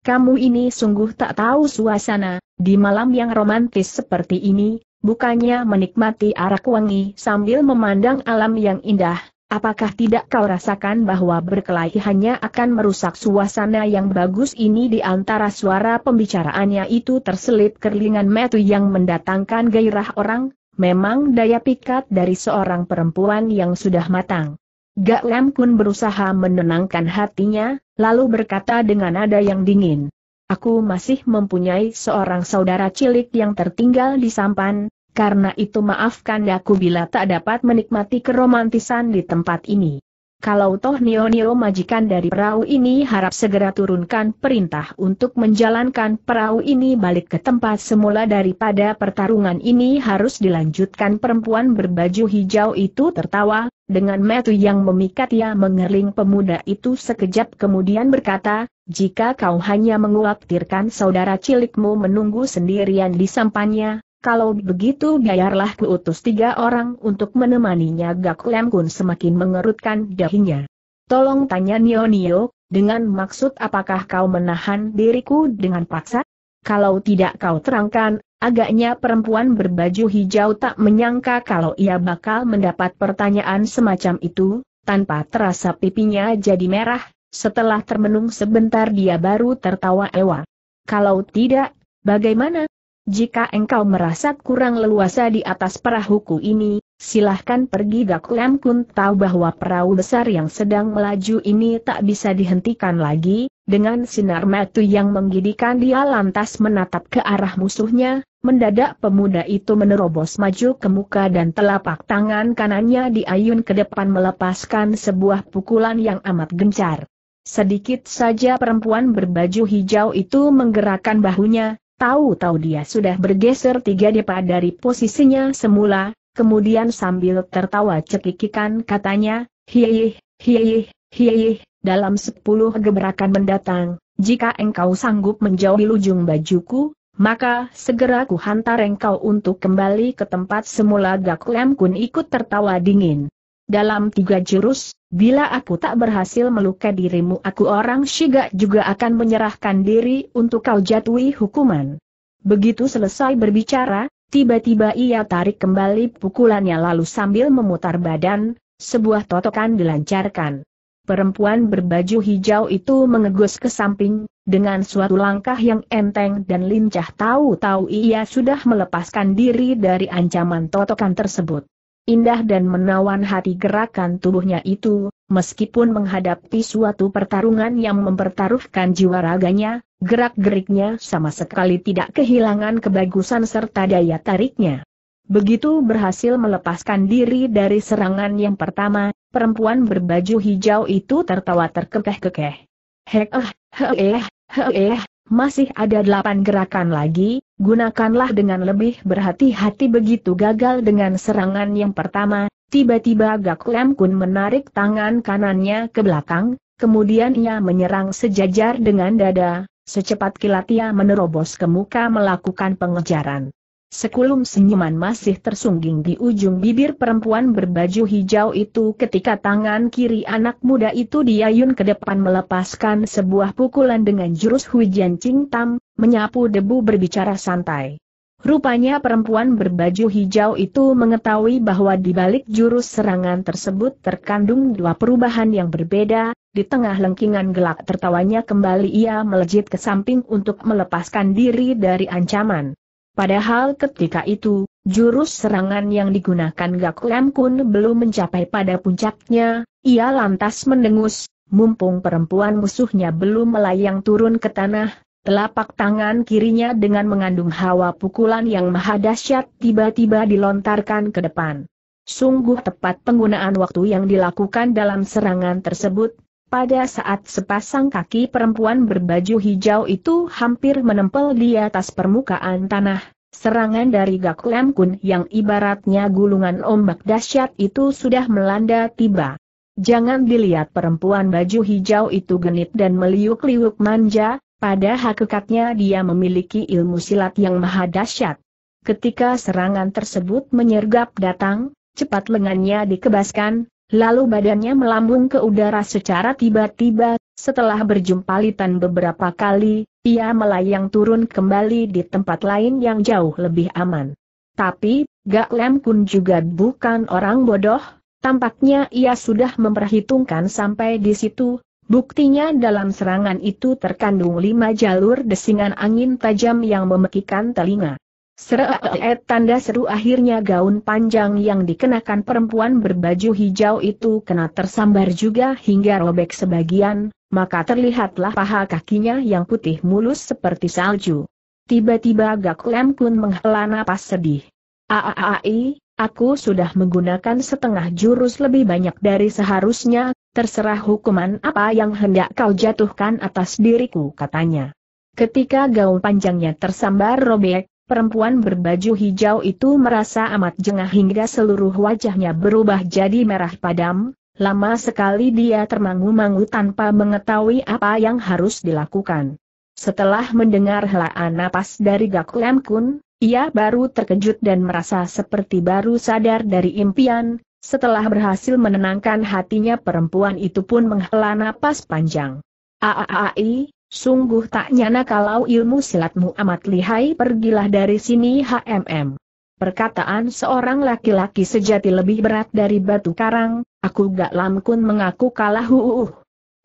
S1: Kamu ini sungguh tak tahu suasana, di malam yang romantis seperti ini, bukannya menikmati arak wangi sambil memandang alam yang indah, apakah tidak kau rasakan bahwa berkelahi hanya akan merusak suasana yang bagus ini di antara suara pembicaraannya itu terselip kerlingan metu yang mendatangkan gairah orang, memang daya pikat dari seorang perempuan yang sudah matang. Gak Lem pun berusaha menenangkan hatinya, lalu berkata dengan nada yang dingin. Aku masih mempunyai seorang saudara cilik yang tertinggal di sampan, karena itu maafkan aku bila tak dapat menikmati keromantisan di tempat ini. Kalau toh Nio-Nio majikan dari perahu ini harap segera turunkan perintah untuk menjalankan perahu ini balik ke tempat semula daripada pertarungan ini harus dilanjutkan perempuan berbaju hijau itu tertawa, dengan metu yang memikat ia mengerling pemuda itu sekejap kemudian berkata, jika kau hanya menguaktirkan saudara cilikmu menunggu sendirian di sampannya, kalau begitu biarlah kuutus tiga orang untuk menemaninya Gak Lem Kun semakin mengerutkan dahinya. Tolong tanya Nio Nio, dengan maksud apakah kau menahan diriku dengan paksa? Kalau tidak kau terangkan, agaknya perempuan berbaju hijau tak menyangka kalau ia bakal mendapat pertanyaan semacam itu, tanpa terasa pipinya jadi merah, setelah termenung sebentar dia baru tertawa ewa. Kalau tidak, bagaimana? Jika engkau merasa kurang leluasa di atas perahuku ini, silahkan pergi Gak Lam Kun tahu bahwa perahu besar yang sedang melaju ini tak bisa dihentikan lagi, dengan sinar mata yang menggidikan dia lantas menatap ke arah musuhnya, mendadak pemuda itu menerobos maju ke muka dan telapak tangan kanannya diayun ke depan melepaskan sebuah pukulan yang amat gencar. Sedikit saja perempuan berbaju hijau itu menggerakkan bahunya, Tahu-tahu dia sudah bergeser tiga depa dari posisinya semula, kemudian sambil tertawa cekikikan katanya, hiih, hiih, hiih, dalam sepuluh gebrakan mendatang, jika engkau sanggup menjauhi lujung bajuku, maka segera ku hantar engkau untuk kembali ke tempat semula Gak Lem Kun ikut tertawa dingin. Dalam tiga jurus, Bila aku tak berhasil melukai dirimu aku orang Shiga juga akan menyerahkan diri untuk kau jatuhi hukuman. Begitu selesai berbicara, tiba-tiba ia tarik kembali pukulannya lalu sambil memutar badan, sebuah totokan dilancarkan. Perempuan berbaju hijau itu mengegus ke samping, dengan suatu langkah yang enteng dan lincah tahu-tahu ia sudah melepaskan diri dari ancaman totokan tersebut. Indah dan menawan hati gerakan tubuhnya itu, meskipun menghadapi suatu pertarungan yang mempertaruhkan jiwa raganya, gerak-geriknya sama sekali tidak kehilangan kebagusan serta daya tariknya. Begitu berhasil melepaskan diri dari serangan yang pertama, perempuan berbaju hijau itu tertawa terkekeh-kekeh. Hek ah, eh, he eh, he eh, masih ada delapan gerakan lagi, Gunakanlah dengan lebih berhati-hati begitu gagal dengan serangan yang pertama, tiba-tiba Gak Lam Kun menarik tangan kanannya ke belakang, kemudian ia menyerang sejajar dengan dada, secepat kilat ia menerobos ke muka melakukan pengejaran. Sekulum senyuman masih tersungging di ujung bibir perempuan berbaju hijau itu ketika tangan kiri anak muda itu diayun ke depan melepaskan sebuah pukulan dengan jurus hui jian hujan tam menyapu debu berbicara santai. Rupanya perempuan berbaju hijau itu mengetahui bahwa di balik jurus serangan tersebut terkandung dua perubahan yang berbeda, di tengah lengkingan gelak tertawanya kembali ia melejit ke samping untuk melepaskan diri dari ancaman. Padahal ketika itu, jurus serangan yang digunakan Gakulam Kun belum mencapai pada puncaknya, ia lantas mendengus, mumpung perempuan musuhnya belum melayang turun ke tanah, Telapak tangan kirinya dengan mengandung hawa pukulan yang maha dahsyat tiba-tiba dilontarkan ke depan. Sungguh tepat penggunaan waktu yang dilakukan dalam serangan tersebut, pada saat sepasang kaki perempuan berbaju hijau itu hampir menempel di atas permukaan tanah, serangan dari Gaklem Kun yang ibaratnya gulungan ombak dahsyat itu sudah melanda tiba. Jangan dilihat perempuan baju hijau itu genit dan meliuk-liuk manja, pada hakikatnya dia memiliki ilmu silat yang maha dahsyat. Ketika serangan tersebut menyergap datang, cepat lengannya dikebaskan, lalu badannya melambung ke udara secara tiba-tiba, setelah berjumpa litan beberapa kali, ia melayang turun kembali di tempat lain yang jauh lebih aman. Tapi, Gak Lem Kun juga bukan orang bodoh, tampaknya ia sudah memperhitungkan sampai di situ, Buktinya dalam serangan itu terkandung lima jalur desingan angin tajam yang memekikan telinga. Seret tanda seru akhirnya gaun panjang yang dikenakan perempuan berbaju hijau itu kena tersambar juga hingga robek sebagian, maka terlihatlah paha kakinya yang putih mulus seperti salju. Tiba-tiba Gak Lem Kun menghela napas sedih. Aaai, aku sudah menggunakan setengah jurus lebih banyak dari seharusnya, terserah hukuman apa yang hendak kau jatuhkan atas diriku katanya. Ketika gaun panjangnya tersambar robek, perempuan berbaju hijau itu merasa amat jengah hingga seluruh wajahnya berubah jadi merah padam, lama sekali dia termangu-mangu tanpa mengetahui apa yang harus dilakukan. Setelah mendengar helaan napas dari Gak Kun, ia baru terkejut dan merasa seperti baru sadar dari impian, setelah berhasil menenangkan hatinya perempuan itu pun menghela napas panjang. Aaai, sungguh tak nyana kalau ilmu silatmu amat lihai pergilah dari sini HMM. Perkataan seorang laki-laki sejati lebih berat dari batu karang, aku gak lamkun mengaku kalah huuh. Uh, uh,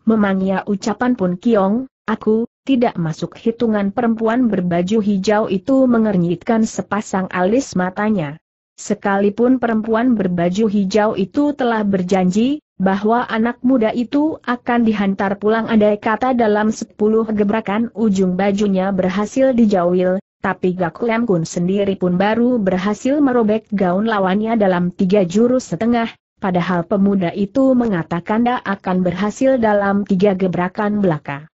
S1: Memangnya ucapan pun kiong, aku, tidak masuk hitungan perempuan berbaju hijau itu mengernyitkan sepasang alis matanya. Sekalipun perempuan berbaju hijau itu telah berjanji, bahwa anak muda itu akan dihantar pulang andai kata dalam sepuluh gebrakan ujung bajunya berhasil dijauhil, tapi Gak Lem Kun sendiri pun baru berhasil merobek gaun lawannya dalam tiga jurus setengah, padahal pemuda itu mengatakan dia akan berhasil dalam tiga gebrakan belaka.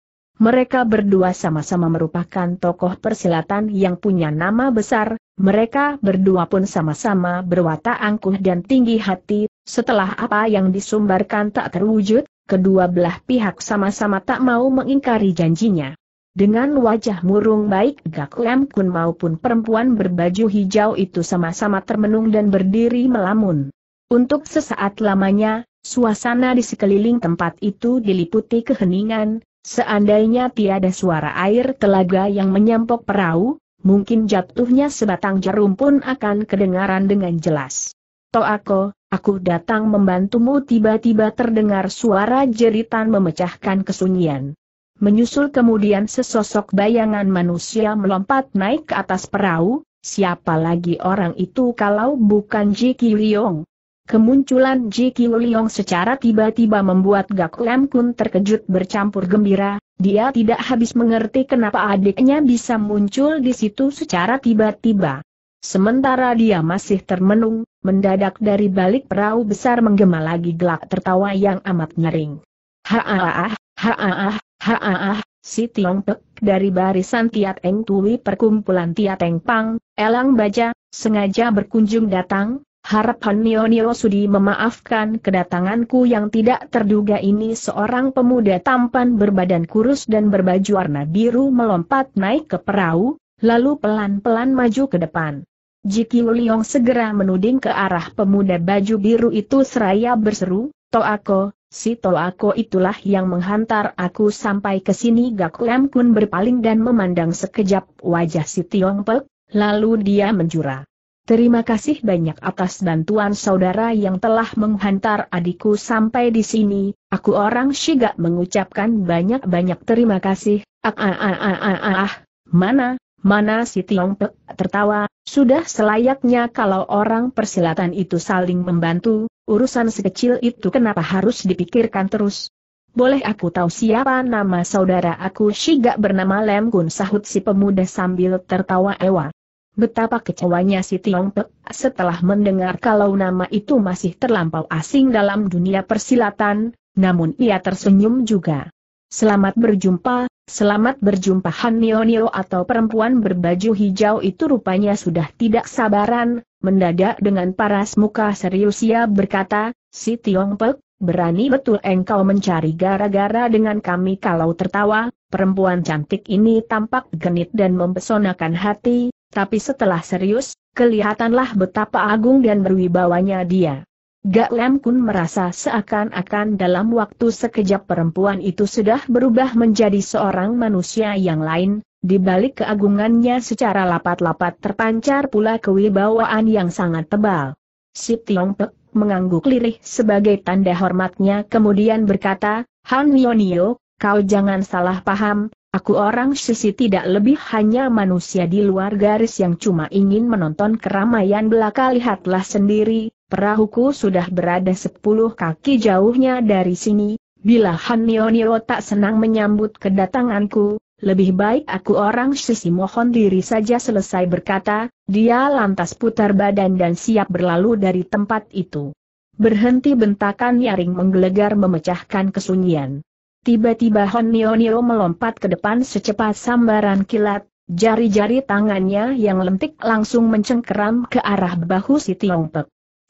S1: Mereka berdua sama-sama merupakan tokoh persilatan yang punya nama besar, mereka berdua pun sama-sama berwatak angkuh dan tinggi hati, setelah apa yang disumbarkan tak terwujud, kedua belah pihak sama-sama tak mau mengingkari janjinya. Dengan wajah murung baik Gak Lem Kun maupun perempuan berbaju hijau itu sama-sama termenung dan berdiri melamun. Untuk sesaat lamanya, suasana di sekeliling tempat itu diliputi keheningan, Seandainya tiada suara air telaga yang menyampok perahu, mungkin jatuhnya sebatang jarum pun akan kedengaran dengan jelas. Toako, aku datang membantumu tiba-tiba terdengar suara jeritan memecahkan kesunyian. Menyusul kemudian sesosok bayangan manusia melompat naik ke atas perahu, siapa lagi orang itu kalau bukan Ji Kiyong? Kemunculan Ji Liong secara tiba-tiba membuat Gak Lam Kun terkejut bercampur gembira, dia tidak habis mengerti kenapa adiknya bisa muncul di situ secara tiba-tiba. Sementara dia masih termenung, mendadak dari balik perahu besar menggema lagi gelak tertawa yang amat ngering. Haaah, haaah, haaah, si Tiong Pek dari barisan Tiat Eng Tui perkumpulan Tiat Eng Pang, Elang Baja, sengaja berkunjung datang, Harapan Nio Sudi memaafkan kedatanganku yang tidak terduga ini seorang pemuda tampan berbadan kurus dan berbaju warna biru melompat naik ke perahu, lalu pelan-pelan maju ke depan. Jiki Liong segera menuding ke arah pemuda baju biru itu seraya berseru, Toako, si Toako itulah yang menghantar aku sampai ke sini Gak Lam Kun berpaling dan memandang sekejap wajah si Tiong Pek, lalu dia menjura. Terima kasih banyak atas bantuan saudara yang telah menghantar adikku sampai di sini. Aku orang Shiga mengucapkan banyak-banyak terima kasih. Ah, ah, ah, ah, ah, ah, ah. Mana, mana si Tiong Pek tertawa, sudah selayaknya kalau orang persilatan itu saling membantu, urusan sekecil itu kenapa harus dipikirkan terus. Boleh aku tahu siapa nama saudara aku Shiga bernama Lem Kun sahut si pemuda sambil tertawa ewa. Betapa kecewanya si Tiong Pek setelah mendengar kalau nama itu masih terlampau asing dalam dunia persilatan, namun ia tersenyum juga. Selamat berjumpa, selamat berjumpa Han Nio Nio atau perempuan berbaju hijau itu rupanya sudah tidak sabaran, mendadak dengan paras muka serius ia berkata, si Tiong Pek, berani betul engkau mencari gara-gara dengan kami kalau tertawa, perempuan cantik ini tampak genit dan mempesonakan hati, tapi setelah serius, kelihatanlah betapa agung dan berwibawanya dia. Gak Lem Kun merasa seakan-akan dalam waktu sekejap perempuan itu sudah berubah menjadi seorang manusia yang lain, di balik keagungannya secara lapat-lapat terpancar pula kewibawaan yang sangat tebal. Sip Tiong Pek mengangguk lirih sebagai tanda hormatnya kemudian berkata, Han Yonio, kau jangan salah paham, Aku orang sisi tidak lebih hanya manusia di luar garis yang cuma ingin menonton keramaian belaka lihatlah sendiri, perahuku sudah berada sepuluh kaki jauhnya dari sini, bila Han Nio Nio tak senang menyambut kedatanganku, lebih baik aku orang sisi mohon diri saja selesai berkata, dia lantas putar badan dan siap berlalu dari tempat itu. Berhenti bentakan Yaring menggelegar memecahkan kesunyian. Tiba-tiba Hon Nio melompat ke depan secepat sambaran kilat, jari-jari tangannya yang lentik langsung mencengkeram ke arah bahu si Tiong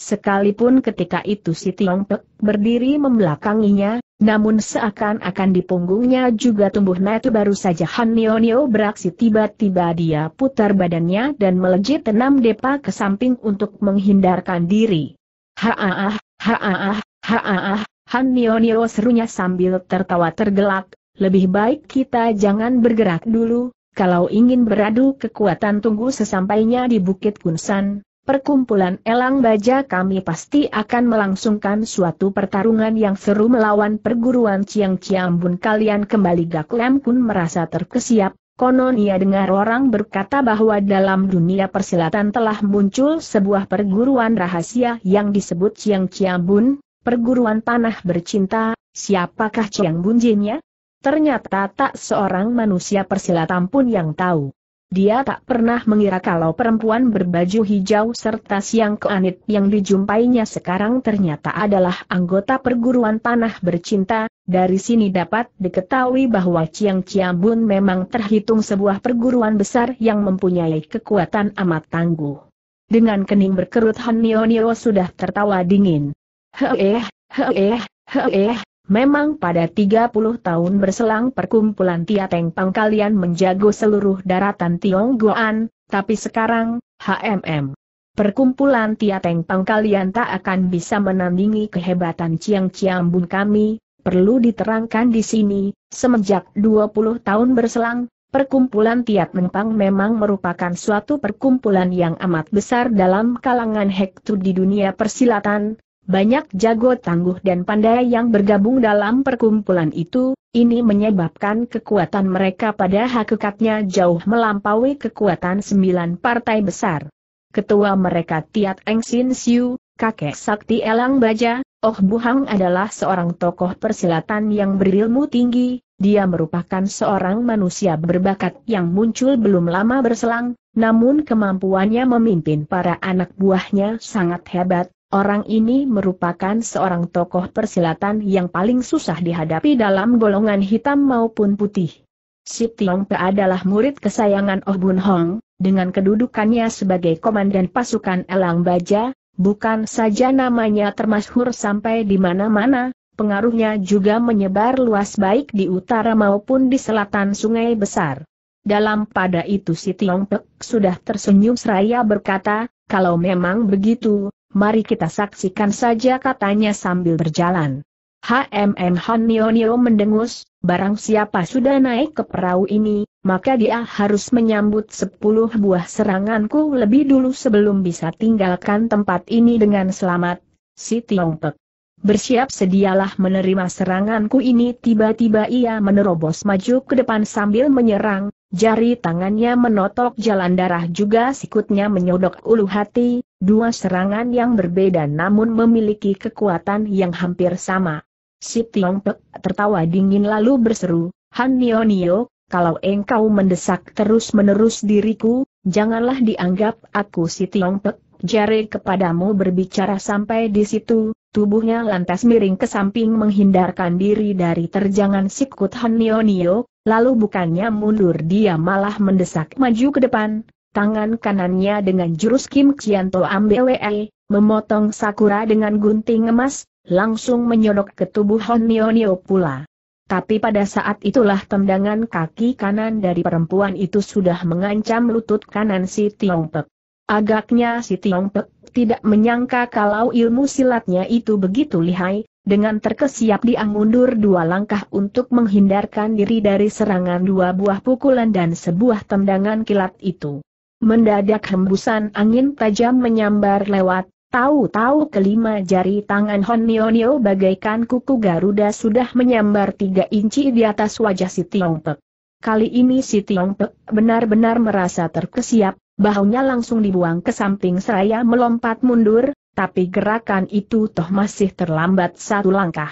S1: Sekalipun ketika itu si Tiong berdiri membelakanginya, namun seakan-akan di punggungnya juga tumbuh netu baru saja Han Nio beraksi tiba-tiba dia putar badannya dan melejit enam depa ke samping untuk menghindarkan diri. Haaah, haaah, haaah, Han Nio Nio serunya sambil tertawa tergelak, lebih baik kita jangan bergerak dulu, kalau ingin beradu kekuatan tunggu sesampainya di Bukit Kunsan, perkumpulan elang baja kami pasti akan melangsungkan suatu pertarungan yang seru melawan perguruan Ciang Bun kalian kembali Gak Lem Kun merasa terkesiap, Konon ia dengar orang berkata bahwa dalam dunia persilatan telah muncul sebuah perguruan rahasia yang disebut Ciang Bun perguruan Tanah bercinta, siapakah Chiang Bunjinnya? Ternyata tak seorang manusia persilatan pun yang tahu. Dia tak pernah mengira kalau perempuan berbaju hijau serta siang keanit yang dijumpainya sekarang ternyata adalah anggota perguruan tanah bercinta, dari sini dapat diketahui bahwa Chiang Bun memang terhitung sebuah perguruan besar yang mempunyai kekuatan amat tangguh. Dengan kening berkerut Han Nio Nio sudah tertawa dingin. Heeh, heeh, heeh, memang pada 30 tahun berselang perkumpulan Tiateng Pang kalian menjago seluruh daratan Tionggoan, tapi sekarang, HMM. Perkumpulan Tiateng Pang kalian tak akan bisa menandingi kehebatan Ciang Bun kami, perlu diterangkan di sini, semenjak 20 tahun berselang, Perkumpulan Tia Teng Pang memang merupakan suatu perkumpulan yang amat besar dalam kalangan hektu di dunia persilatan, banyak jago tangguh dan pandai yang bergabung dalam perkumpulan itu, ini menyebabkan kekuatan mereka pada hakikatnya jauh melampaui kekuatan sembilan partai besar. Ketua mereka Tiat Eng Sin Siu, kakek sakti Elang Baja, Oh Buhang adalah seorang tokoh persilatan yang berilmu tinggi, dia merupakan seorang manusia berbakat yang muncul belum lama berselang, namun kemampuannya memimpin para anak buahnya sangat hebat, Orang ini merupakan seorang tokoh persilatan yang paling susah dihadapi dalam golongan hitam maupun putih. Sip Tiong Pe adalah murid kesayangan Oh Bun Hong, dengan kedudukannya sebagai komandan pasukan Elang Baja, bukan saja namanya termasyhur sampai di mana-mana, pengaruhnya juga menyebar luas baik di utara maupun di selatan sungai besar. Dalam pada itu si Tiong Pe sudah tersenyum seraya berkata, kalau memang begitu, mari kita saksikan saja katanya sambil berjalan. HMM Han mendengus, barang siapa sudah naik ke perahu ini, maka dia harus menyambut sepuluh buah seranganku lebih dulu sebelum bisa tinggalkan tempat ini dengan selamat, si Tiong Bersiap sedialah menerima seranganku ini tiba-tiba ia menerobos maju ke depan sambil menyerang, jari tangannya menotok jalan darah juga sikutnya menyodok ulu hati, Dua serangan yang berbeda namun memiliki kekuatan yang hampir sama. Si Tiong Pek tertawa dingin lalu berseru, Han Nio Nio, kalau engkau mendesak terus-menerus diriku, janganlah dianggap aku si Tiong Pek jari kepadamu berbicara sampai di situ, tubuhnya lantas miring ke samping menghindarkan diri dari terjangan sikut Han Nio Nio, lalu bukannya mundur dia malah mendesak maju ke depan, tangan kanannya dengan jurus Kim Chianto Ambewe, memotong Sakura dengan gunting emas, langsung menyodok ke tubuh Hon Nio pula. Tapi pada saat itulah tendangan kaki kanan dari perempuan itu sudah mengancam lutut kanan si Tiongpek. Agaknya si Tiongpek tidak menyangka kalau ilmu silatnya itu begitu lihai, dengan terkesiap dia mundur dua langkah untuk menghindarkan diri dari serangan dua buah pukulan dan sebuah tendangan kilat itu. Mendadak hembusan angin tajam menyambar lewat, tahu-tahu kelima jari tangan Hon Nio bagaikan kuku Garuda sudah menyambar tiga inci di atas wajah si Tiong Pek. Kali ini si Tiong Pek benar-benar merasa terkesiap, bahunya langsung dibuang ke samping seraya melompat mundur, tapi gerakan itu toh masih terlambat satu langkah.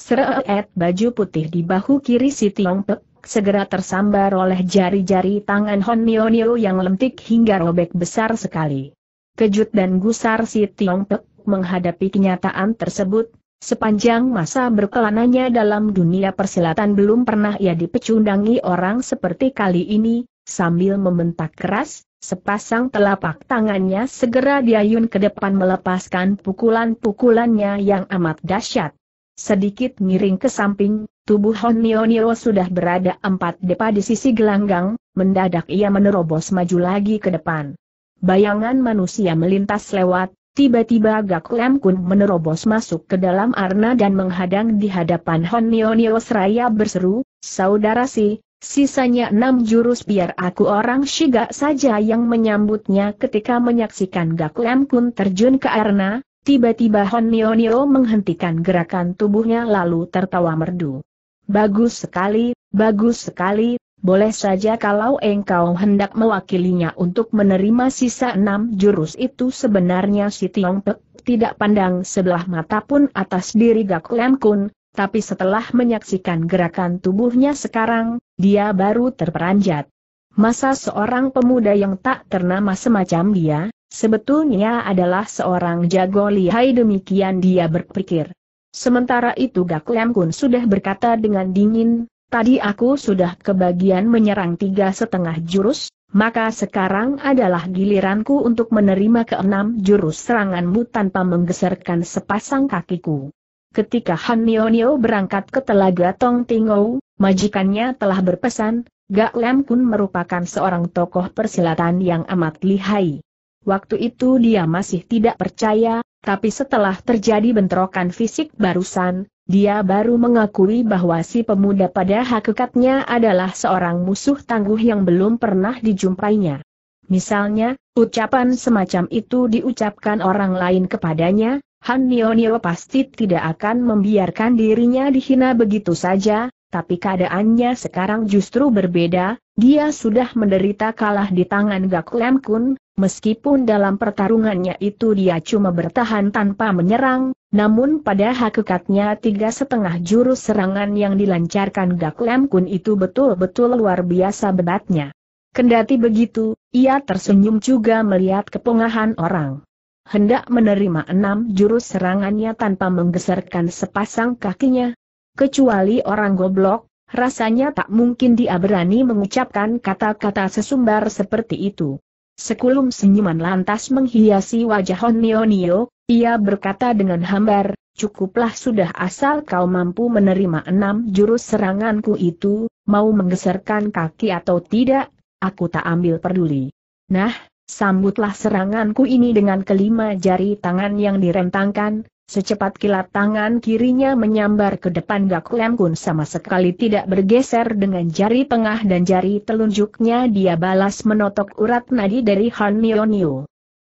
S1: Seret baju putih di bahu kiri si Tiong Pek segera tersambar oleh jari-jari tangan Hon Nio Nio yang lentik hingga robek besar sekali. Kejut dan gusar si Tiong Pek menghadapi kenyataan tersebut, sepanjang masa berkelananya dalam dunia persilatan belum pernah ia dipecundangi orang seperti kali ini, sambil membentak keras, Sepasang telapak tangannya segera diayun ke depan melepaskan pukulan-pukulannya yang amat dahsyat. Sedikit miring ke samping, tubuh Honio Nio sudah berada empat depa di sisi gelanggang, mendadak ia menerobos maju lagi ke depan. Bayangan manusia melintas lewat, tiba-tiba Gak Kun menerobos masuk ke dalam arna dan menghadang di hadapan Honio Nio seraya berseru, Saudara si, Sisanya enam jurus biar aku orang Shiga saja yang menyambutnya ketika menyaksikan Gak Kun terjun ke arena, Tiba-tiba Hon Nio Nio menghentikan gerakan tubuhnya lalu tertawa merdu. Bagus sekali, bagus sekali, boleh saja kalau engkau hendak mewakilinya untuk menerima sisa enam jurus itu sebenarnya si Tiong Pek tidak pandang sebelah mata pun atas diri Gak Lam Kun, tapi setelah menyaksikan gerakan tubuhnya sekarang, dia baru terperanjat. Masa seorang pemuda yang tak ternama semacam dia, Sebetulnya adalah seorang jago lihai demikian dia berpikir. Sementara itu Gak Lem Kun sudah berkata dengan dingin, tadi aku sudah kebagian menyerang tiga setengah jurus, maka sekarang adalah giliranku untuk menerima keenam jurus seranganmu tanpa menggeserkan sepasang kakiku. Ketika Han Nio Nio berangkat ke telaga Tong Tingou, majikannya telah berpesan, Gak Lem Kun merupakan seorang tokoh persilatan yang amat lihai. Waktu itu dia masih tidak percaya, tapi setelah terjadi bentrokan fisik barusan, dia baru mengakui bahwa si pemuda pada hakikatnya adalah seorang musuh tangguh yang belum pernah dijumpainya. Misalnya, ucapan semacam itu diucapkan orang lain kepadanya, Han Nio pasti tidak akan membiarkan dirinya dihina begitu saja, tapi keadaannya sekarang justru berbeda, dia sudah menderita kalah di tangan Gak Kun, Meskipun dalam pertarungannya itu dia cuma bertahan tanpa menyerang, namun pada hakikatnya tiga setengah jurus serangan yang dilancarkan Gak Lem Kun itu betul-betul luar biasa bebatnya. Kendati begitu, ia tersenyum juga melihat kepongahan orang. Hendak menerima enam jurus serangannya tanpa menggeserkan sepasang kakinya. Kecuali orang goblok, rasanya tak mungkin dia berani mengucapkan kata-kata sesumbar seperti itu. Sekulum senyuman lantas menghiasi wajah Onionio, ia berkata dengan hambar, cukuplah sudah asal kau mampu menerima enam jurus seranganku itu, mau menggeserkan kaki atau tidak, aku tak ambil peduli. Nah, sambutlah seranganku ini dengan kelima jari tangan yang direntangkan, Secepat kilat tangan kirinya menyambar ke depan Gak Lem Kun sama sekali tidak bergeser dengan jari tengah dan jari telunjuknya dia balas menotok urat nadi dari Han Myo Nio.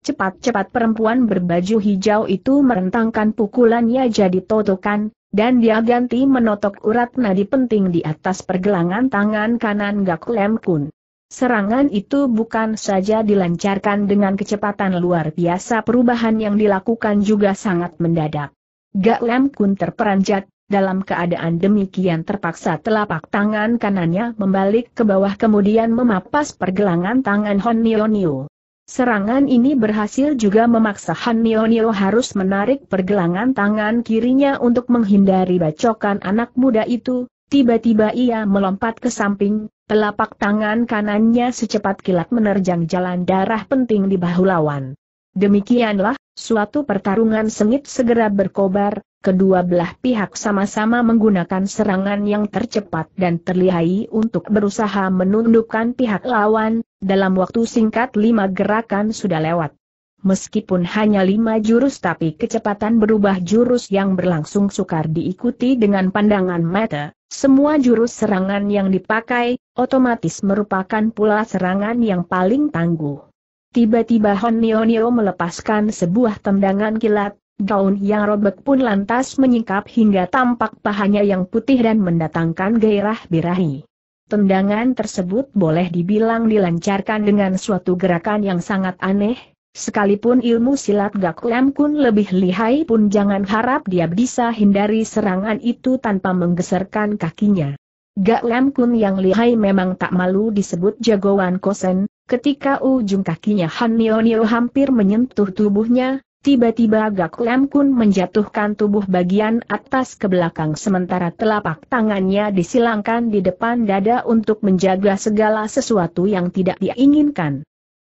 S1: Cepat-cepat perempuan berbaju hijau itu merentangkan pukulannya jadi totokan, dan dia ganti menotok urat nadi penting di atas pergelangan tangan kanan Gak Lem Kun. Serangan itu bukan saja dilancarkan dengan kecepatan luar biasa perubahan yang dilakukan juga sangat mendadak. Gak Lem Kun terperanjat, dalam keadaan demikian terpaksa telapak tangan kanannya membalik ke bawah kemudian memapas pergelangan tangan Hon Nio Serangan ini berhasil juga memaksa Han Nio harus menarik pergelangan tangan kirinya untuk menghindari bacokan anak muda itu, tiba-tiba ia melompat ke samping, Telapak tangan kanannya secepat kilat menerjang jalan darah penting di bahu lawan. Demikianlah, suatu pertarungan sengit segera berkobar, kedua belah pihak sama-sama menggunakan serangan yang tercepat dan terlihai untuk berusaha menundukkan pihak lawan, dalam waktu singkat lima gerakan sudah lewat. Meskipun hanya lima jurus tapi kecepatan berubah jurus yang berlangsung sukar diikuti dengan pandangan mata, semua jurus serangan yang dipakai, otomatis merupakan pula serangan yang paling tangguh. Tiba-tiba Hon Nio Nio melepaskan sebuah tendangan kilat, daun yang robek pun lantas menyingkap hingga tampak pahanya yang putih dan mendatangkan gairah birahi. Tendangan tersebut boleh dibilang dilancarkan dengan suatu gerakan yang sangat aneh, Sekalipun ilmu silat Gak Lem Kun lebih lihai pun jangan harap dia bisa hindari serangan itu tanpa menggeserkan kakinya. Gak Lem Kun yang lihai memang tak malu disebut jagoan kosen, ketika ujung kakinya Han Nio hampir menyentuh tubuhnya, tiba-tiba Gak Lem Kun menjatuhkan tubuh bagian atas ke belakang sementara telapak tangannya disilangkan di depan dada untuk menjaga segala sesuatu yang tidak diinginkan.